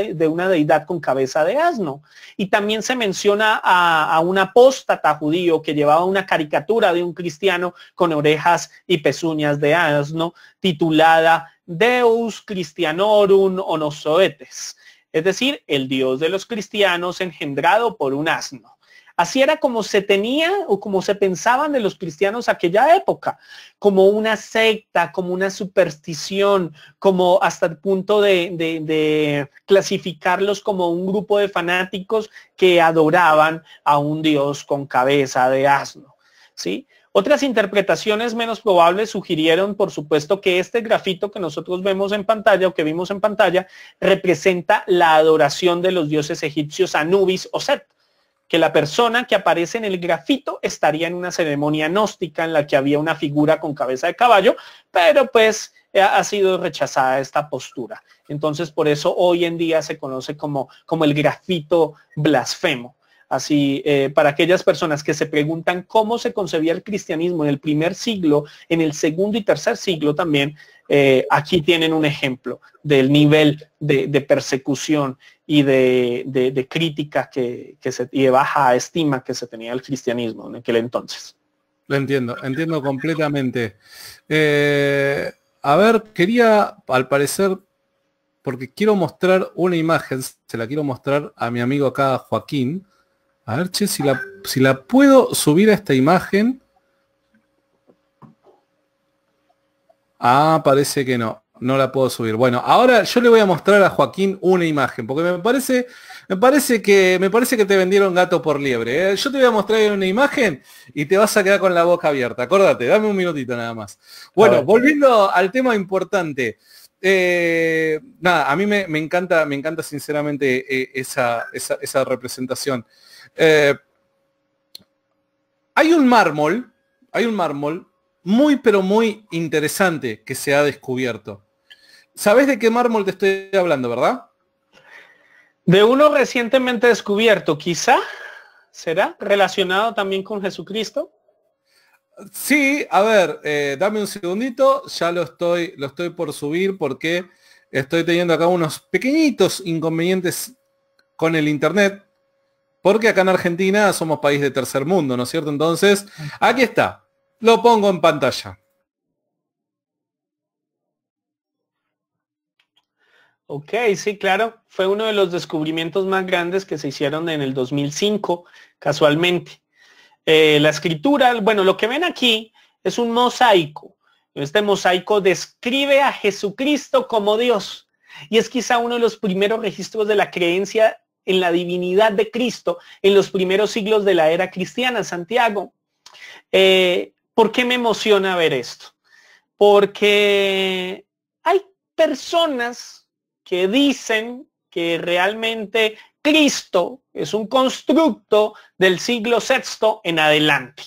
deidad con cabeza de asno. Y también se menciona a, a, un apóstata judío que llevaba una caricatura de un cristiano con orejas y pezuñas de asno titulada Deus Christianorum Onosoetes, es decir, el Dios de los cristianos engendrado por un asno. Así era como se tenía o como se pensaban de los cristianos aquella época, como una secta, como una superstición, como hasta el punto de, clasificarlos como un grupo de fanáticos que adoraban a un dios con cabeza de asno. ¿sí? Otras interpretaciones menos probables sugirieron, por supuesto, que este grafito que nosotros vemos en pantalla o que vimos en pantalla representa la adoración de los dioses egipcios Anubis o Set que la persona que aparece en el grafito estaría en una ceremonia gnóstica en la que había una figura con cabeza de caballo, pero pues eh, ha sido rechazada esta postura. Entonces, por eso hoy en día se conoce como, como el grafito blasfemo. Así, eh, para aquellas personas que se preguntan cómo se concebía el cristianismo en el primer siglo, en el segundo y tercer siglo también, eh, aquí tienen un ejemplo del nivel de, persecución y de, crítica que, y de baja estima que se tenía el cristianismo en aquel entonces. Lo entiendo, entiendo completamente. Eh, a ver, quería, al parecer, porque quiero mostrar una imagen, se la quiero mostrar a mi amigo acá, Joaquín, a ver, che, si la, puedo subir a esta imagen. Ah, parece que no. No la puedo subir. Bueno, ahora yo le voy a mostrar a Joaquín una imagen, porque me parece, me parece que, me parece que te vendieron gato por liebre. ¿eh? Yo te voy a mostrar una imagen y te vas a quedar con la boca abierta. Acordate, dame un minutito nada más. Bueno, volviendo al tema importante. Eh, nada, a mí me, encanta, me encanta sinceramente eh, esa representación. Eh, hay un mármol, hay un mármol muy pero muy interesante que se ha descubierto. ¿Sabes de qué mármol te estoy hablando, verdad? De uno recientemente descubierto, quizá, ¿será relacionado también con Jesucristo? Sí, a ver, eh, dame un segundito, ya lo estoy, lo estoy por subir porque estoy teniendo acá unos pequeñitos inconvenientes con el internet, porque acá en Argentina somos país de tercer mundo, ¿no es cierto? Entonces, aquí está. Lo pongo en pantalla. Ok, sí, claro. Fue uno de los descubrimientos más grandes que se hicieron en el 2005, casualmente. Eh, la escritura, bueno, lo que ven aquí es un mosaico. Este mosaico describe a Jesucristo como Dios. Y es quizá uno de los primeros registros de la creencia en la divinidad de Cristo en los primeros siglos de la era cristiana, Santiago. Eh, ¿Por qué me emociona ver esto? Porque hay personas que dicen que realmente Cristo es un constructo del siglo VI en adelante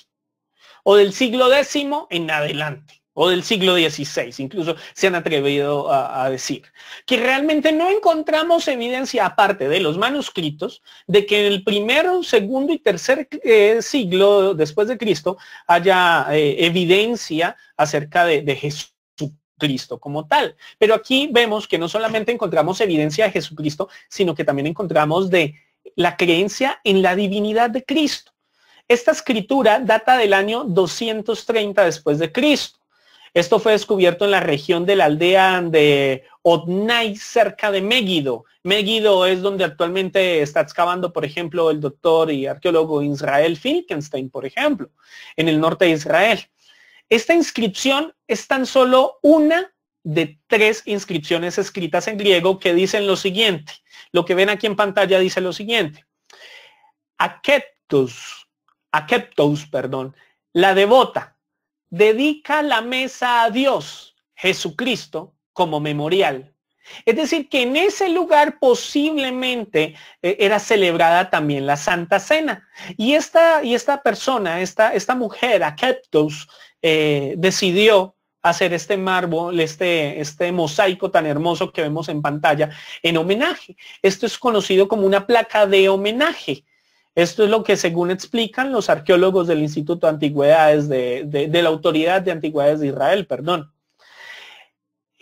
o del siglo X en adelante o del siglo XVI, incluso se han atrevido a, decir, que realmente no encontramos evidencia aparte de los manuscritos de que en el primero, segundo y tercer eh, siglo después de Cristo haya eh, evidencia acerca de, Jesucristo como tal. Pero aquí vemos que no solamente encontramos evidencia de Jesucristo, sino que también encontramos de la creencia en la divinidad de Cristo. Esta escritura data del año 230 después de Cristo. Esto fue descubierto en la región de la aldea de Odnai cerca de Megiddo. Megiddo es donde actualmente está excavando, por ejemplo, el doctor y arqueólogo Israel Finkenstein, por ejemplo, en el norte de Israel. Esta inscripción es tan solo una de tres inscripciones escritas en griego que dicen lo siguiente. Lo que ven aquí en pantalla dice lo siguiente. Akeptos, Akeptos, perdón, la devota, dedica la mesa a Dios, Jesucristo, como memorial. Es decir, que en ese lugar posiblemente eh, era celebrada también la Santa Cena. Y esta, y esta persona, esta, mujer, Akeptos, eh, decidió hacer este mármol, este, este mosaico tan hermoso que vemos en pantalla en homenaje. Esto es conocido como una placa de homenaje. Esto es lo que según explican los arqueólogos del Instituto de Antigüedades de, la Autoridad de Antigüedades de Israel, perdón.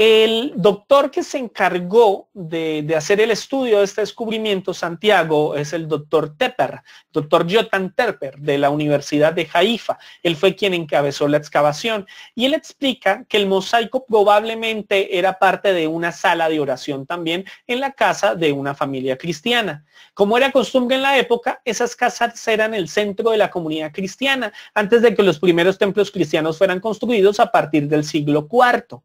El doctor que se encargó de, hacer el estudio de este descubrimiento, Santiago, es el doctor Tepper, doctor Jotan Tepper de la Universidad de Haifa. Él fue quien encabezó la excavación y él explica que el mosaico probablemente era parte de una sala de oración también en la casa de una familia cristiana. Como era costumbre en la época, esas casas eran el centro de la comunidad cristiana antes de que los primeros templos cristianos fueran construidos a partir del siglo IV.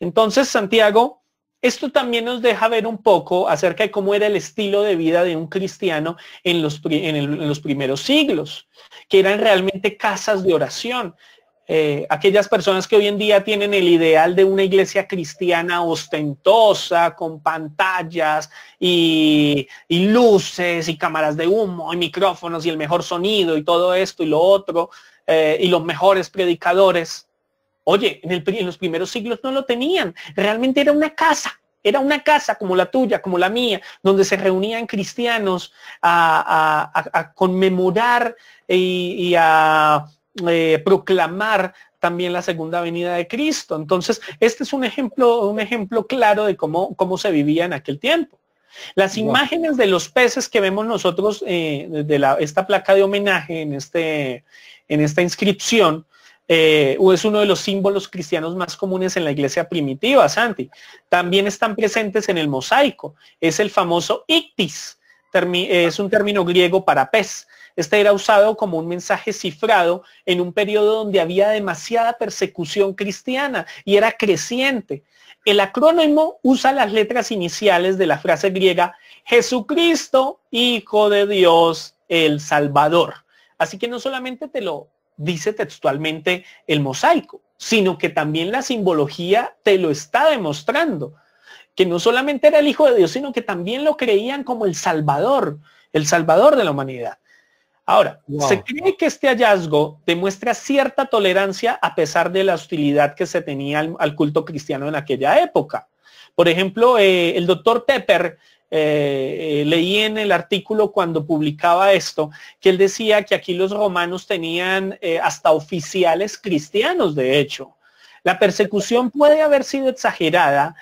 Entonces, Santiago, esto también nos deja ver un poco acerca de cómo era el estilo de vida de un cristiano en los, primeros siglos, que eran realmente casas de oración. Eh, aquellas personas que hoy en día tienen el ideal de una iglesia cristiana ostentosa, con pantallas y, luces y cámaras de humo y micrófonos y el mejor sonido y todo esto y lo otro eh, y los mejores predicadores. Oye, en, los primeros siglos no lo tenían, realmente era una casa, era una casa como la tuya, como la mía, donde se reunían cristianos a, conmemorar y, a eh, proclamar también la segunda venida de Cristo. Entonces, este es un ejemplo, un ejemplo claro de cómo, se vivía en aquel tiempo. Las imágenes de los peces que vemos nosotros eh, de esta placa de homenaje en, este, en esta inscripción eh, es uno de los símbolos cristianos más comunes en la iglesia primitiva, Santi. También están presentes en el mosaico. Es el famoso ictis, es un término griego para pez. Este era usado como un mensaje cifrado en un periodo donde había demasiada persecución cristiana y era creciente. El acrónimo usa las letras iniciales de la frase griega Jesucristo, Hijo de Dios, el Salvador. Así que no solamente te lo dice textualmente el mosaico, sino que también la simbología te lo está demostrando, que no solamente era el Hijo de Dios, sino que también lo creían como el Salvador, el Salvador de la humanidad. Ahora, se cree que este hallazgo demuestra cierta tolerancia a pesar de la hostilidad que se tenía al, culto cristiano en aquella época. Por ejemplo, eh, el doctor Tepper eh, eh, leí en el artículo cuando publicaba esto, que él decía que aquí los romanos tenían eh, hasta oficiales cristianos, de hecho. La persecución puede haber sido exagerada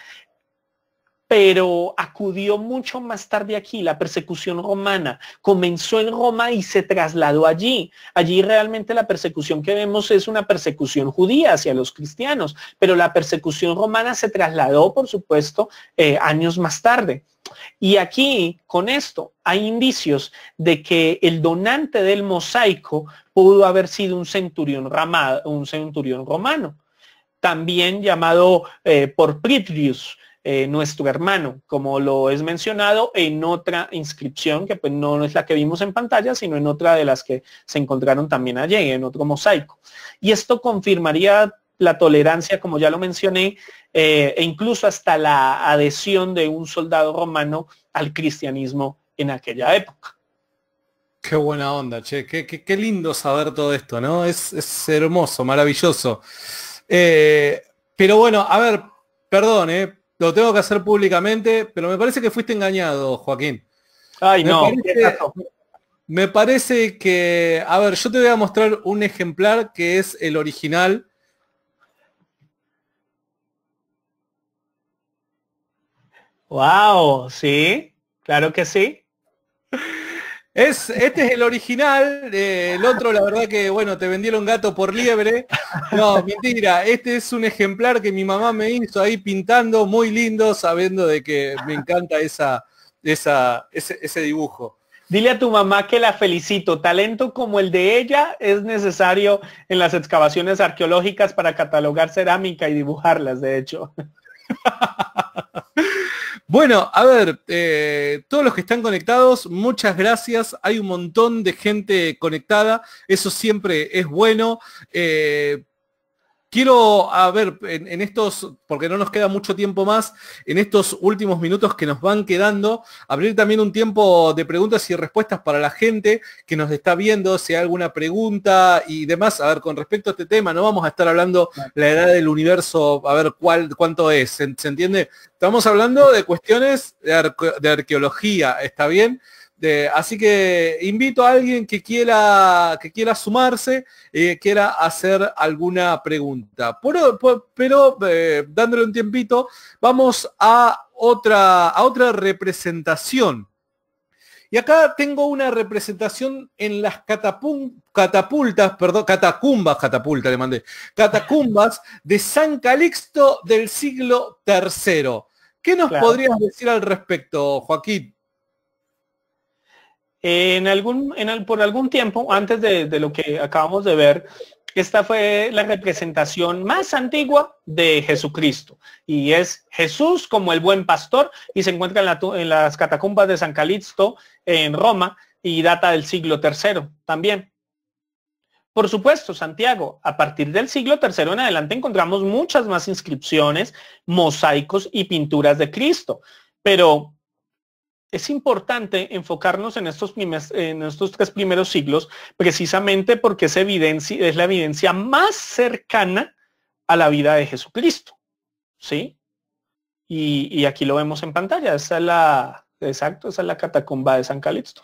pero acudió mucho más tarde aquí. La persecución romana comenzó en Roma y se trasladó allí. Allí realmente la persecución que vemos es una persecución judía hacia los cristianos, pero la persecución romana se trasladó, por supuesto, eh, años más tarde. Y aquí, con esto, hay indicios de que el donante del mosaico pudo haber sido un centurión, un centurión romano, también llamado eh, por Pritrius, eh, nuestro hermano, como lo es mencionado en otra inscripción, que pues no es la que vimos en pantalla, sino en otra de las que se encontraron también allí en otro mosaico. Y esto confirmaría la tolerancia, como ya lo mencioné, eh, e incluso hasta la adhesión de un soldado romano al cristianismo en aquella época. Qué buena onda, che, qué, lindo saber todo esto, ¿no? Es, hermoso, maravilloso. Eh, pero bueno, a ver, perdón, ¿eh? Lo tengo que hacer públicamente, pero me parece que fuiste engañado, Joaquín. Ay, no. me parece que, a ver, yo te voy a mostrar un ejemplar que es el original. Wow, sí, claro que sí. Es, este es el original, eh, el otro la verdad que, bueno, te vendieron gato por liebre. No, mentira, este es un ejemplar que mi mamá me hizo ahí pintando, muy lindo, sabiendo de que me encanta esa, esa, ese dibujo. Dile a tu mamá que la felicito. Talento como el de ella es necesario en las excavaciones arqueológicas para catalogar cerámica y dibujarlas, de hecho. Bueno, a ver, eh, todos los que están conectados, muchas gracias. Hay un montón de gente conectada, eso siempre es bueno. Eh, Quiero, a ver, en, estos, porque no nos queda mucho tiempo más, en estos últimos minutos que nos van quedando, abrir también un tiempo de preguntas y respuestas para la gente que nos está viendo, si hay alguna pregunta y demás. A ver, con respecto a este tema, no vamos a estar hablando la edad del universo, a ver cuál, cuánto es, ¿se, entiende? Estamos hablando de cuestiones de arqueología, ¿está bien? Este, así que invito a alguien que quiera, que quiera sumarse, eh, quiera hacer alguna pregunta. pero eh, dándole un tiempito, vamos a otra, a otra representación. Y acá tengo una representación en las catapultas, perdón, catacumbas, catapulta le mandé, catacumbas de San Calixto del siglo III. ¿Qué nos podrías decir al respecto, Joaquín? En algún, por algún tiempo, antes de, lo que acabamos de ver, esta fue la representación más antigua de Jesucristo. Y es Jesús como el buen pastor y se encuentra en, la, en las catacumbas de San Calixto en Roma y data del siglo III también. Por supuesto, Santiago, a partir del siglo III en adelante encontramos muchas más inscripciones, mosaicos y pinturas de Cristo, pero es importante enfocarnos en estos, tres primeros siglos precisamente porque es, evidencia, es la evidencia más cercana a la vida de Jesucristo. ¿Sí? Y, aquí lo vemos en pantalla. Esa es la, exacto, esa es la catacumba de San Calixto.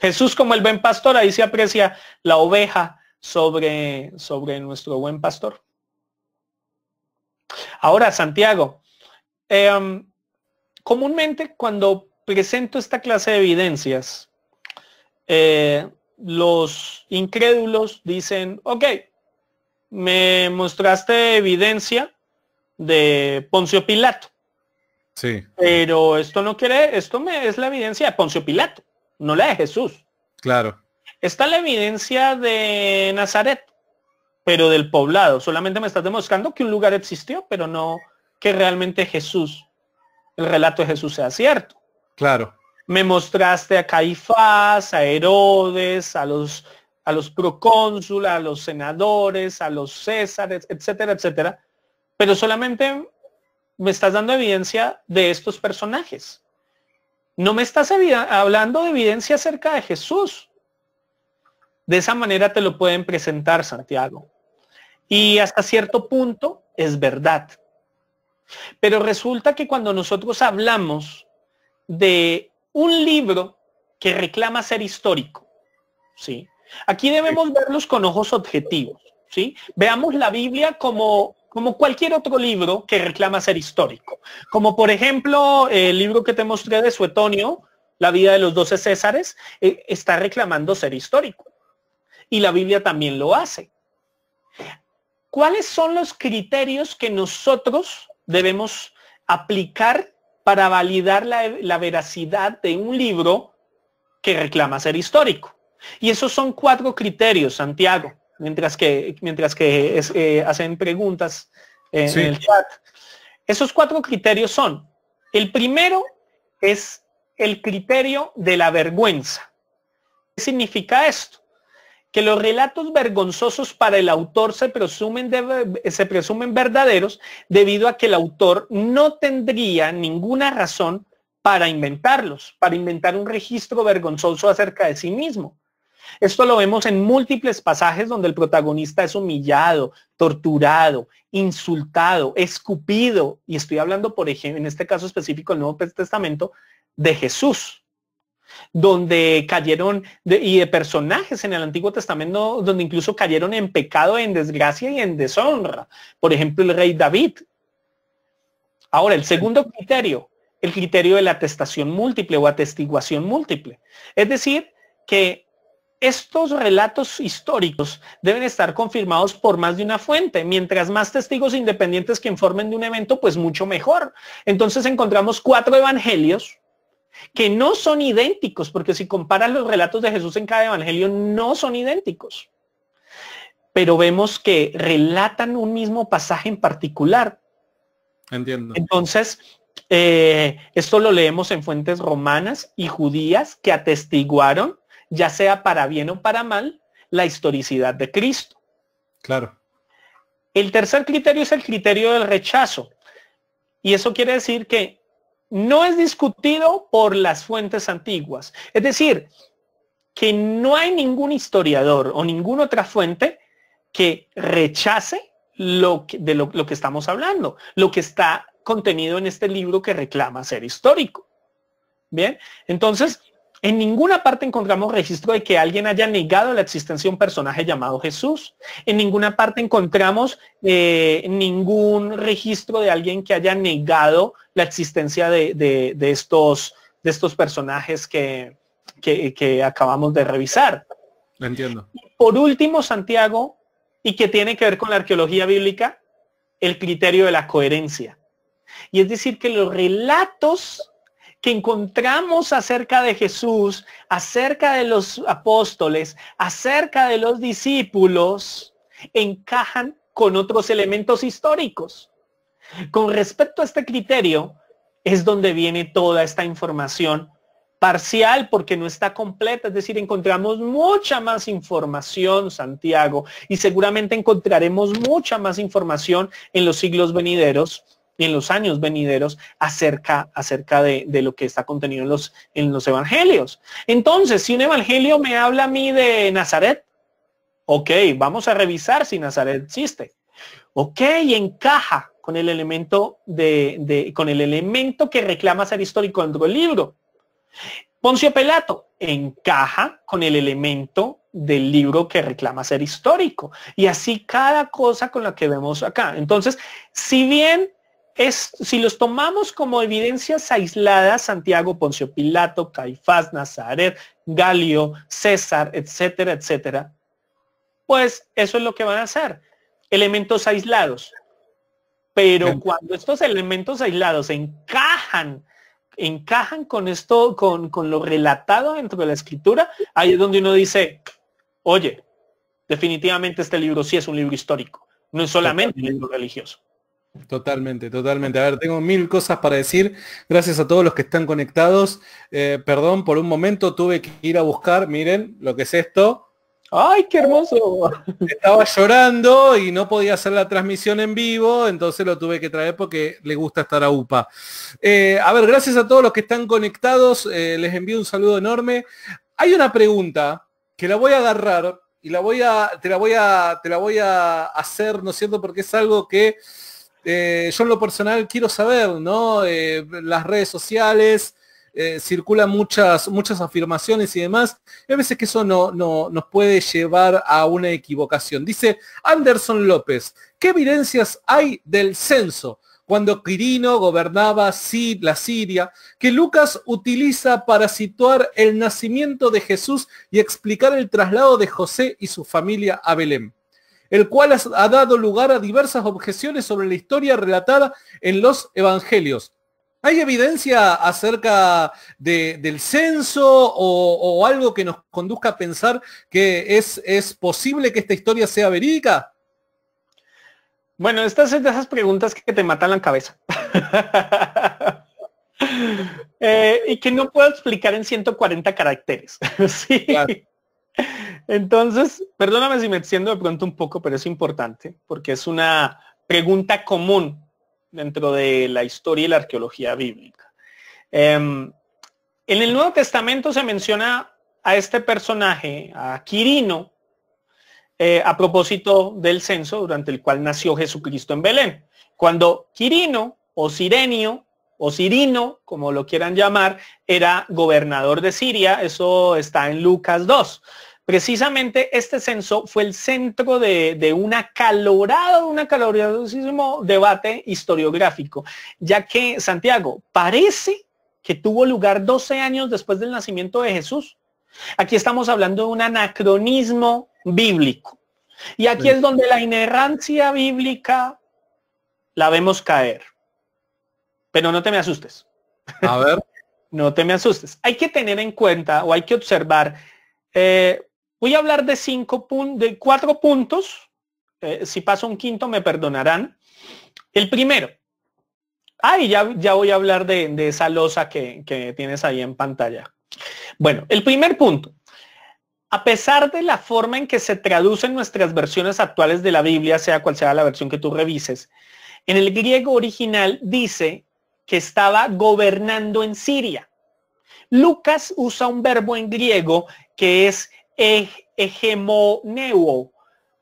Jesús como el buen pastor, ahí se aprecia la oveja sobre, sobre nuestro buen pastor. Ahora, Santiago, em, comúnmente cuando presento esta clase de evidencias, eh, los incrédulos dicen, ok, me mostraste evidencia de Poncio Pilato. Sí. Pero esto no quiere, esto es la evidencia de Poncio Pilato, no la de Jesús. Claro. Está la evidencia de Nazaret, pero del poblado. Solamente me estás demostrando que un lugar existió, pero no que realmente Jesús, el relato de Jesús sea cierto. Claro. Me mostraste a Caifás, a Herodes, a los, a los procónsules, a los senadores, a los césares, etcétera, etcétera. Pero solamente me estás dando evidencia de estos personajes. No me estás hablando de evidencia acerca de Jesús. De esa manera te lo pueden presentar, Santiago. Y hasta cierto punto es verdad. Pero resulta que cuando nosotros hablamos de un libro que reclama ser histórico. ¿sí? Aquí debemos verlos con ojos objetivos. ¿sí? Veamos la Biblia como, como cualquier otro libro que reclama ser histórico. Como por ejemplo el libro que te mostré de Suetonio, La vida de los doce Césares, eh, está reclamando ser histórico. Y la Biblia también lo hace. ¿Cuáles son los criterios que nosotros debemos aplicar para validar la, veracidad de un libro que reclama ser histórico. Y esos son cuatro criterios, Santiago, mientras que, mientras que eh, hacen preguntas en el chat. Esos cuatro criterios son, el primero es el criterio de la vergüenza. ¿Qué significa esto? que los relatos vergonzosos para el autor se presumen, se presumen verdaderos debido a que el autor no tendría ninguna razón para inventarlos, para inventar un registro vergonzoso acerca de sí mismo. Esto lo vemos en múltiples pasajes donde el protagonista es humillado, torturado, insultado, escupido. Y estoy hablando, por ejemplo, en este caso específico del Nuevo Testamento, de Jesús donde cayeron y de personajes en el Antiguo Testamento donde incluso cayeron en pecado, en desgracia y en deshonra. Por ejemplo, el rey David. Ahora, el segundo criterio, el criterio de la atestación múltiple o atestiguación múltiple. Es decir, que estos relatos históricos deben estar confirmados por más de una fuente. Mientras más testigos independientes que informen de un evento, pues mucho mejor. Entonces encontramos cuatro evangelios que no son idénticos, porque si comparas los relatos de Jesús en cada evangelio, no son idénticos. Pero vemos que relatan un mismo pasaje en particular. Entiendo. Entonces, eh, esto lo leemos en fuentes romanas y judías que atestiguaron, ya sea para bien o para mal, la historicidad de Cristo. Claro. El tercer criterio es el criterio del rechazo. Y eso quiere decir que no es discutido por las fuentes antiguas. Es decir, que no hay ningún historiador o ninguna otra fuente que rechace lo que, de que estamos hablando, lo que está contenido en este libro que reclama ser histórico. Bien, entonces en ninguna parte encontramos registro de que alguien haya negado la existencia de un personaje llamado Jesús. En ninguna parte encontramos eh, ningún registro de alguien que haya negado la existencia de, estos, de estos personajes que, que acabamos de revisar. Entiendo. Por último, Santiago, y que tiene que ver con la arqueología bíblica, el criterio de la coherencia. Y es decir, que los relatos que encontramos acerca de Jesús, acerca de los apóstoles, acerca de los discípulos, encajan con otros elementos históricos. Con respecto a este criterio, es donde viene toda esta información parcial porque no está completa, es decir, encontramos mucha más información, Santiago, y seguramente encontraremos mucha más información en los siglos venideros y en los años venideros acerca, acerca de, lo que está contenido en los, en los evangelios. Entonces, si un evangelio me habla a mí de Nazaret, ok, vamos a revisar si Nazaret existe. Ok, encaja con el elemento de, de con el elemento que reclama ser histórico dentro del libro. Poncio Pelato encaja con el elemento del libro que reclama ser histórico. Y así cada cosa con la que vemos acá. Entonces, si bien es, si los tomamos como evidencias aisladas, Santiago, Poncio Pilato, Caifás, Nazaret, Galio, César, etcétera, etcétera, pues eso es lo que van a hacer, elementos aislados. Pero cuando estos elementos aislados encajan, encajan con esto, con, con lo relatado dentro de la escritura, ahí es donde uno dice, oye, definitivamente este libro sí es un libro histórico, no es solamente un libro religioso. Totalmente, totalmente. A ver, tengo mil cosas para decir. Gracias a todos los que están conectados. Eh, perdón, por un momento tuve que ir a buscar, miren lo que es esto. ¡Ay, qué hermoso! Estaba llorando y no podía hacer la transmisión en vivo, entonces lo tuve que traer porque le gusta estar a UPA. Eh, a ver, gracias a todos los que están conectados, eh, les envío un saludo enorme. Hay una pregunta que la voy a agarrar y la voy a, te la voy a, te la voy a hacer, ¿no es cierto? Porque es algo que eh, yo en lo personal quiero saber, ¿no? Eh, las redes sociales, eh, circulan muchas, muchas afirmaciones y demás, a veces que eso no, nos puede llevar a una equivocación. Dice Anderson López, ¿qué evidencias hay del censo? cuando Quirino gobernaba la Siria, que Lucas utiliza para situar el nacimiento de Jesús y explicar el traslado de José y su familia a Belén el cual ha dado lugar a diversas objeciones sobre la historia relatada en los evangelios. ¿Hay evidencia acerca del censo o, algo que nos conduzca a pensar que es, posible que esta historia sea verídica? Bueno, estas son esas preguntas que te matan la cabeza. Eh, y que no puedo explicar en 140 caracteres. sí. Entonces, perdóname si me extiendo de pronto un poco, pero es importante porque es una pregunta común dentro de la historia y la arqueología bíblica. Em, en el Nuevo Testamento se menciona a este personaje, a Quirino, eh, a propósito del censo durante el cual nació Jesucristo en Belén. Cuando Quirino o Sirenio o Sirino, como lo quieran llamar, era gobernador de Siria, eso está en Lucas 2. Precisamente este censo fue el centro de, de una un acaloradísimo debate historiográfico, ya que Santiago parece que tuvo lugar 12 años después del nacimiento de Jesús. Aquí estamos hablando de un anacronismo bíblico. Y aquí es donde la inerrancia bíblica la vemos caer. Pero no te me asustes. A ver. no te me asustes. Hay que tener en cuenta o hay que observar eh, Voy a hablar de, cinco puntos, de cuatro puntos. Eh, si paso un quinto me perdonarán. El primero. Ah, ya, ya voy a hablar de, esa losa que, que tienes ahí en pantalla. Bueno, el primer punto. A pesar de la forma en que se traducen nuestras versiones actuales de la Biblia, sea cual sea la versión que tú revises, en el griego original dice que estaba gobernando en Siria. Lucas usa un verbo en griego que es hegemoneo,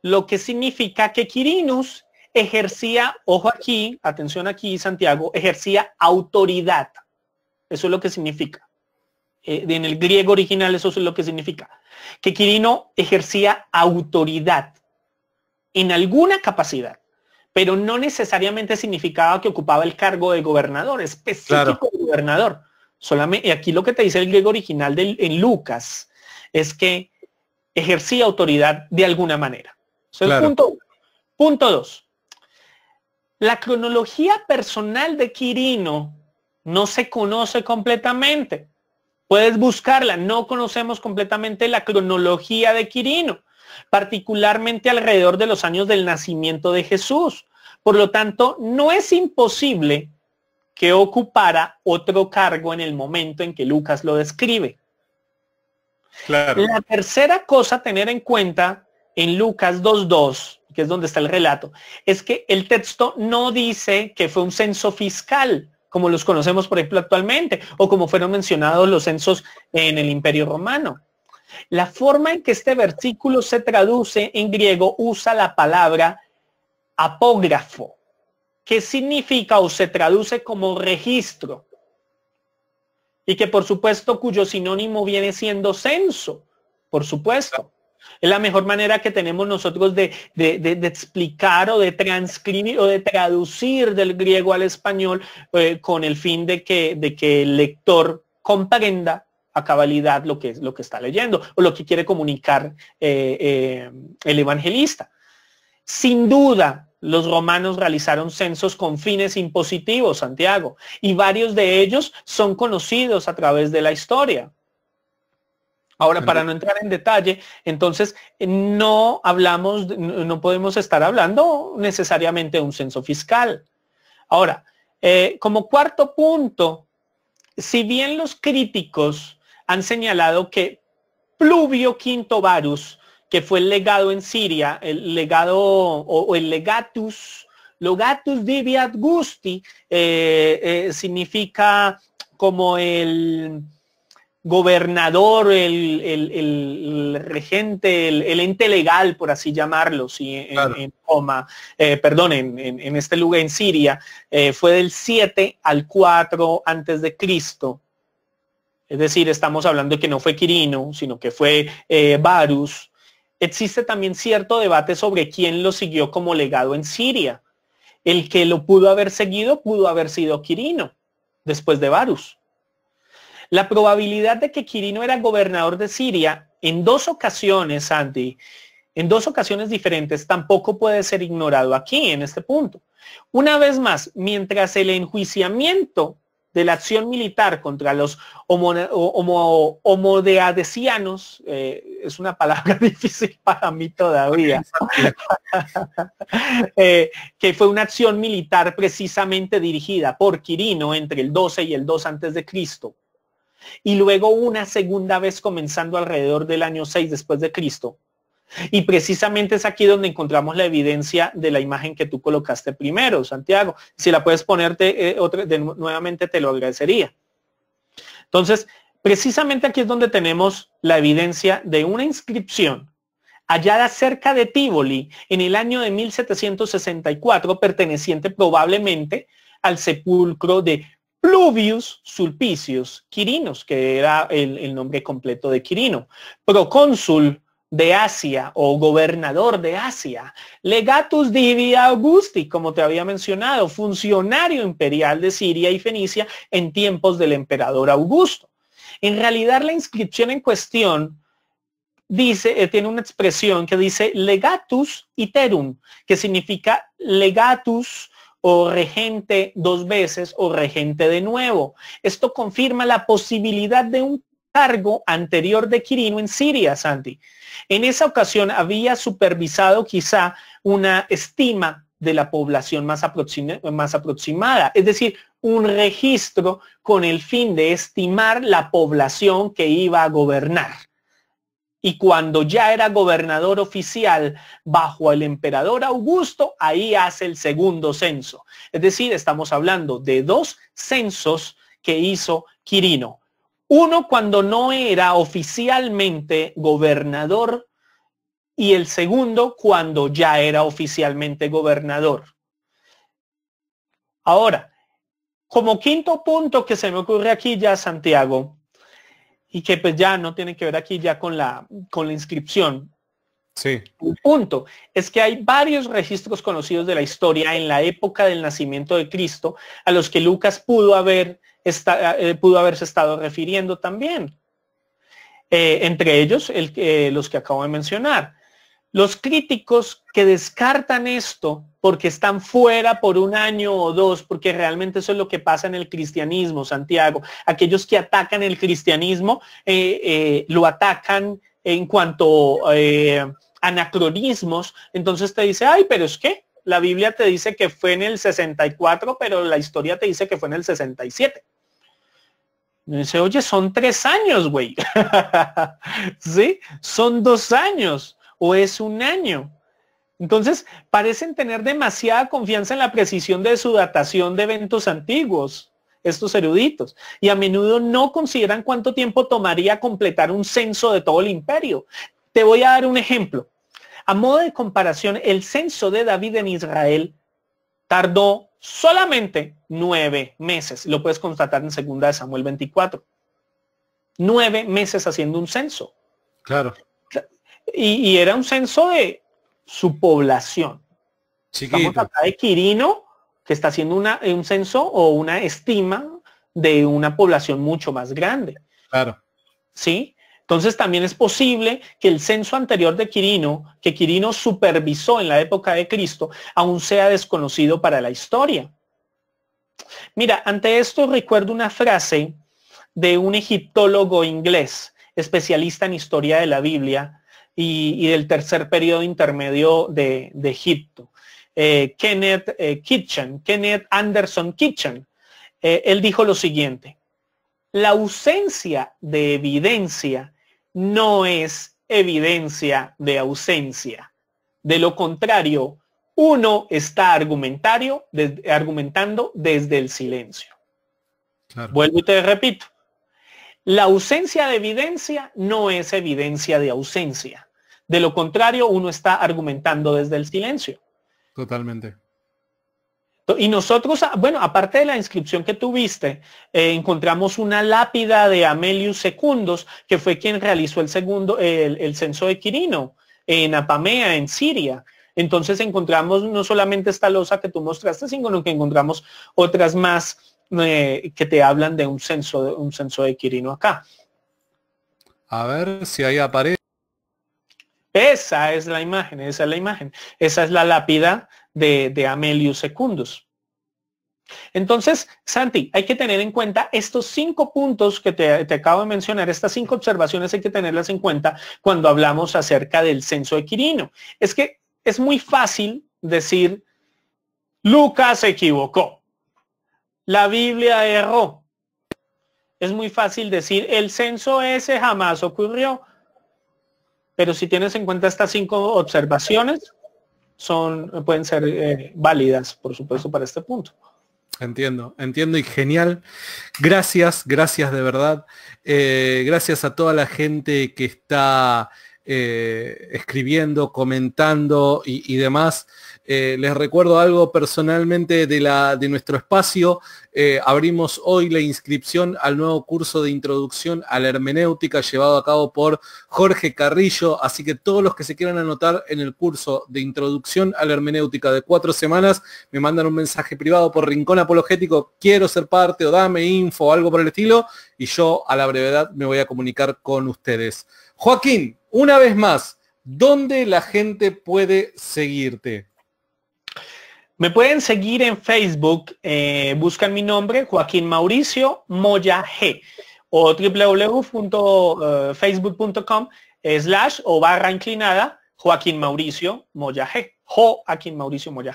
lo que significa que Quirinus ejercía, ojo aquí, atención aquí Santiago, ejercía autoridad. Eso es lo que significa. Eh, en el griego original eso es lo que significa. Que Quirino ejercía autoridad en alguna capacidad, pero no necesariamente significaba que ocupaba el cargo de gobernador, específico gobernador. Solamente, y aquí lo que te dice el griego original en Lucas es que ejercía autoridad de alguna manera. punto Punto dos. La cronología personal de Quirino no se conoce completamente. Puedes buscarla. No conocemos completamente la cronología de Quirino, particularmente alrededor de los años del nacimiento de Jesús. Por lo tanto, no es imposible que ocupara otro cargo en el momento en que Lucas lo describe. La tercera cosa a tener en cuenta en Lucas 2.2, que es donde está el relato, es que el texto no dice que fue un censo fiscal, como los conocemos, por ejemplo, actualmente, o como fueron mencionados los censos en el Imperio Romano. La forma en que este versículo se traduce en griego usa la palabra apógrafo, que significa o se traduce como registro y que por supuesto cuyo sinónimo viene siendo censo, por supuesto. Es la mejor manera que tenemos nosotros de, explicar o de transcribir o de traducir del griego al español eh, con el fin de que, el lector comprenda a cabalidad lo que, está leyendo o lo que quiere comunicar eh, eh, el evangelista. Sin duda, los romanos realizaron censos con fines impositivos, Santiago, y varios de ellos son conocidos a través de la historia. Ahora, para no entrar en detalle, entonces no hablamos, no podemos estar hablando necesariamente de un censo fiscal. Ahora, eh, como cuarto punto, si bien los críticos han señalado que Pluvio Quinto Varus que fue el legado en Siria, el legado o, el legatus, logatus divi ad gusti, eh, eh, significa como el gobernador, el, el, regente, el, ente legal, por así llamarlo, en, Roma, eh, perdón, en, este lugar, en Siria, fue del 7 al 4 antes de Cristo. Es decir, estamos hablando de que no fue Quirino, sino que fue Varus, existe también cierto debate sobre quién lo siguió como legado en Siria. El que lo pudo haber seguido pudo haber sido Quirino, después de Varus. La probabilidad de que Quirino era gobernador de Siria en dos ocasiones, Andy, en dos ocasiones diferentes, tampoco puede ser ignorado aquí, en este punto. Una vez más, mientras el enjuiciamiento de la acción militar contra los homodeadesianos, eh, es una palabra difícil para mí todavía, eh, que fue una acción militar precisamente dirigida por Quirino entre el 12 y el 2 antes de Cristo, y luego una segunda vez comenzando alrededor del año 6 después de Cristo, y precisamente es aquí donde encontramos la evidencia de la imagen que tú colocaste primero, Santiago. Si la puedes ponerte eh, nuevamente, te lo agradecería. Entonces, precisamente aquí es donde tenemos la evidencia de una inscripción hallada cerca de Tívoli en el año de 1764, perteneciente probablemente al sepulcro de Pluvius Sulpicius Quirinos, que era el, el nombre completo de Quirino, procónsul de Asia o gobernador de Asia, legatus divi Augusti, como te había mencionado, funcionario imperial de Siria y Fenicia en tiempos del emperador Augusto. En realidad la inscripción en cuestión dice, eh, tiene una expresión que dice legatus iterum, que significa legatus o regente dos veces o regente de nuevo. Esto confirma la posibilidad de un cargo anterior de Quirino en Siria, Santi. En esa ocasión había supervisado quizá una estima de la población más, más aproximada, es decir, un registro con el fin de estimar la población que iba a gobernar y cuando ya era gobernador oficial bajo el emperador Augusto, ahí hace el segundo censo. Es decir, estamos hablando de dos censos que hizo Quirino. Uno cuando no era oficialmente gobernador y el segundo cuando ya era oficialmente gobernador. Ahora, como quinto punto que se me ocurre aquí ya, Santiago, y que pues ya no tiene que ver aquí ya con la, con la inscripción. Sí. Un punto es que hay varios registros conocidos de la historia en la época del nacimiento de Cristo a los que Lucas pudo haber eh, pudo haberse estado refiriendo también. Eh, entre ellos eh, los que acabo de mencionar. Los críticos que descartan esto porque están fuera por un año o dos, porque realmente eso es lo que pasa en el cristianismo, Santiago. Aquellos que atacan el cristianismo lo atacan en cuanto anacronismos, entonces te dice, ay, pero es que la Biblia te dice que fue en el 64, pero la historia te dice que fue en el 67 dice, oye, son tres años, güey. ¿Sí? Son dos años o es un año. Entonces, parecen tener demasiada confianza en la precisión de su datación de eventos antiguos, estos eruditos, y a menudo no consideran cuánto tiempo tomaría completar un censo de todo el imperio. Te voy a dar un ejemplo. A modo de comparación, el censo de David en Israel tardó solamente nueve meses. Lo puedes constatar en segunda de Samuel 24. Nueve meses haciendo un censo. Claro. Y, era un censo de su población. Chiquito. Estamos acá de Quirino, que está haciendo una, un censo o una estima de una población mucho más grande. Claro. ¿Sí? Entonces también es posible que el censo anterior de Quirino, que Quirino supervisó en la época de Cristo, aún sea desconocido para la historia. Mira, ante esto recuerdo una frase de un egiptólogo inglés, especialista en historia de la Biblia y, del tercer periodo intermedio de, Egipto, eh, Kenneth eh, Kitchen, Kenneth Anderson Kitchen. Eh, él dijo lo siguiente, la ausencia de evidencia no es evidencia de ausencia. De lo contrario, uno está argumentario, argumentando desde el silencio. Vuelvo y te repito. La ausencia de evidencia no es evidencia de ausencia. De lo contrario, uno está argumentando desde el silencio. Totalmente. Y nosotros, ah, bueno, aparte de la inscripción que tuviste, eh, encontramos una lápida de Amelius Secundus, que fue quien realizó el segundo, el, el censo de Quirino en Apamea, en Siria. Entonces encontramos no solamente esta losa que tú mostraste, sino que encontramos otras más eh, que te hablan de un censo, un censo de Quirino acá. A ver si ahí aparece. Esa es la imagen, esa es la imagen. Esa es la lápida de, de Amelius Secundus. Entonces, Santi, hay que tener en cuenta estos cinco puntos que te, te, acabo de mencionar, estas cinco observaciones hay que tenerlas en cuenta cuando hablamos acerca del censo de Quirino. Es que es muy fácil decir, Lucas se equivocó, la Biblia erró. Es muy fácil decir, el censo ese jamás ocurrió. Pero si tienes en cuenta estas cinco observaciones, son, pueden ser eh, válidas, por supuesto, para este punto. Entiendo, entiendo y genial. Gracias, gracias de verdad. Eh, gracias a toda la gente que está eh, escribiendo, comentando y demás. Eh, les recuerdo algo personalmente de, la, de nuestro espacio. Eh, abrimos hoy la inscripción al nuevo curso de introducción a la hermenéutica llevado a cabo por Jorge Carrillo. Así que todos los que se quieran anotar en el curso de introducción a la hermenéutica de cuatro semanas, me mandan un mensaje privado por Rincón Apologético, quiero ser parte o dame info o algo por el estilo. Y yo a la brevedad me voy a comunicar con ustedes. Joaquín, una vez más, ¿dónde la gente puede seguirte? Me pueden seguir en Facebook, eh, buscan mi nombre, Joaquín Mauricio Moya G o www.facebook.com eh, slash o barra inclinada Joaquín Mauricio Moya G. Joaquín Mauricio G.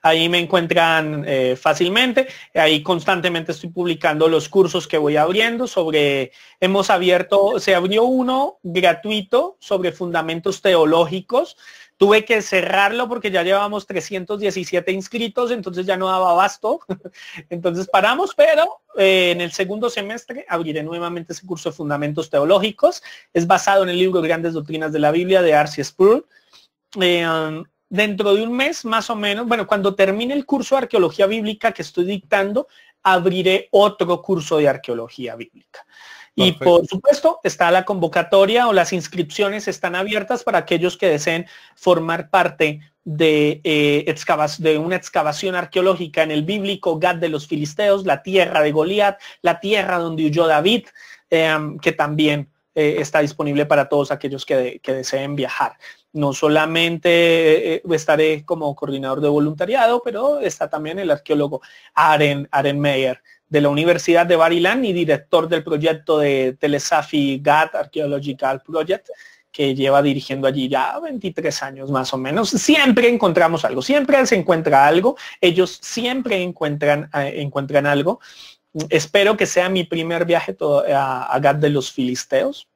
Ahí me encuentran eh, fácilmente. Ahí constantemente estoy publicando los cursos que voy abriendo sobre, hemos abierto, se abrió uno gratuito sobre fundamentos teológicos Tuve que cerrarlo porque ya llevábamos 317 inscritos, entonces ya no daba abasto. Entonces paramos, pero eh, en el segundo semestre abriré nuevamente ese curso de fundamentos teológicos. Es basado en el libro Grandes Doctrinas de la Biblia de Arce Sproul. Eh, um, dentro de un mes más o menos, bueno, cuando termine el curso de arqueología bíblica que estoy dictando, abriré otro curso de arqueología bíblica. Y por supuesto, está la convocatoria o las inscripciones están abiertas para aquellos que deseen formar parte de, eh, una excavación arqueológica en el bíblico Gad de los Filisteos, la tierra de Goliat, la tierra donde huyó David, em, que también eh, está disponible para todos aquellos que, deseen viajar. No solamente eh, estaré como coordinador de voluntariado, pero está también el arqueólogo Aren, Aren Meyer de la Universidad de Barilán y director del proyecto de Telesafi GAT Archaeological Project, que lleva dirigiendo allí ya 23 años más o menos. Siempre encontramos algo, siempre se encuentra algo, ellos siempre encuentran, eh, algo. Espero que sea mi primer viaje eh, a, GAT de los Filisteos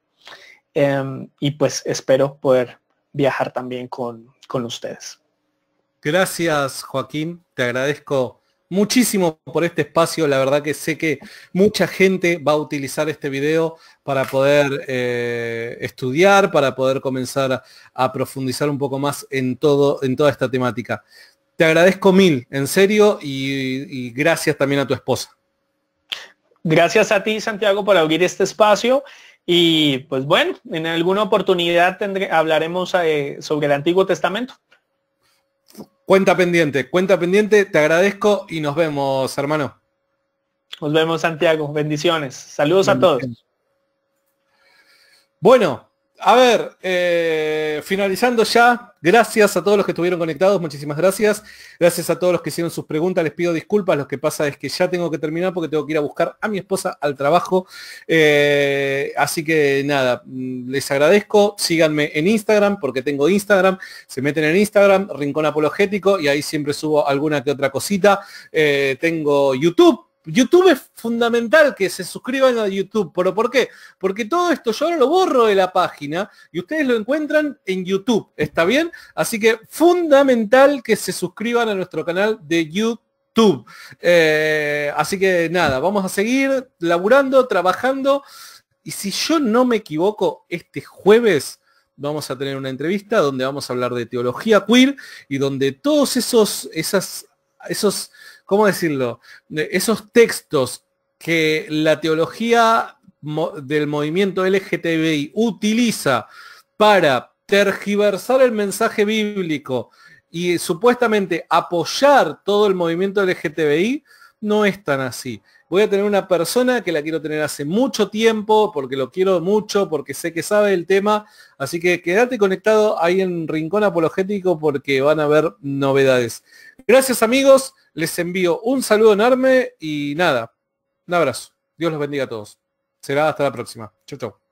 em, y pues espero poder viajar también con, con ustedes. Gracias Joaquín, te agradezco muchísimo por este espacio. La verdad que sé que mucha gente va a utilizar este video para poder eh, estudiar, para poder comenzar a, profundizar un poco más en, todo, en toda esta temática. Te agradezco mil, en serio, y, gracias también a tu esposa. Gracias a ti, Santiago, por abrir este espacio. Y pues bueno, en alguna oportunidad hablaremos eh, sobre el Antiguo Testamento. Cuenta pendiente, cuenta pendiente, te agradezco y nos vemos, hermano. Nos vemos, Santiago. Bendiciones. Saludos a todos. Bueno, a ver, eh, finalizando ya, gracias a todos los que estuvieron conectados, muchísimas gracias. Gracias a todos los que hicieron sus preguntas, les pido disculpas, lo que pasa es que ya tengo que terminar porque tengo que ir a buscar a mi esposa al trabajo. Eh, así que nada, mm, les agradezco, síganme en Instagram porque tengo Instagram, se meten en Instagram, Rincón Apologético, y ahí siempre subo alguna que otra cosita. Eh, tengo YouTube YouTube es fundamental que se suscriban a YouTube. ¿Pero por qué? Porque todo esto yo ahora lo borro de la página y ustedes lo encuentran en YouTube. ¿Está bien? Así que fundamental que se suscriban a nuestro canal de YouTube. Eh, así que nada, vamos a seguir laburando, trabajando. Y si yo no me equivoco, este jueves vamos a tener una entrevista donde vamos a hablar de teología queer y donde todos esos, esas, esos ¿cómo decirlo? Esos textos que la teología del movimiento LGTBI utiliza para tergiversar el mensaje bíblico y supuestamente apoyar todo el movimiento LGTBI, no es tan así voy a tener una persona que la quiero tener hace mucho tiempo, porque lo quiero mucho, porque sé que sabe el tema. Así que quédate conectado ahí en Rincón Apologético porque van a haber novedades. Gracias amigos, les envío un saludo enorme y nada, un abrazo. Dios los bendiga a todos. Será hasta la próxima. Chau, chau.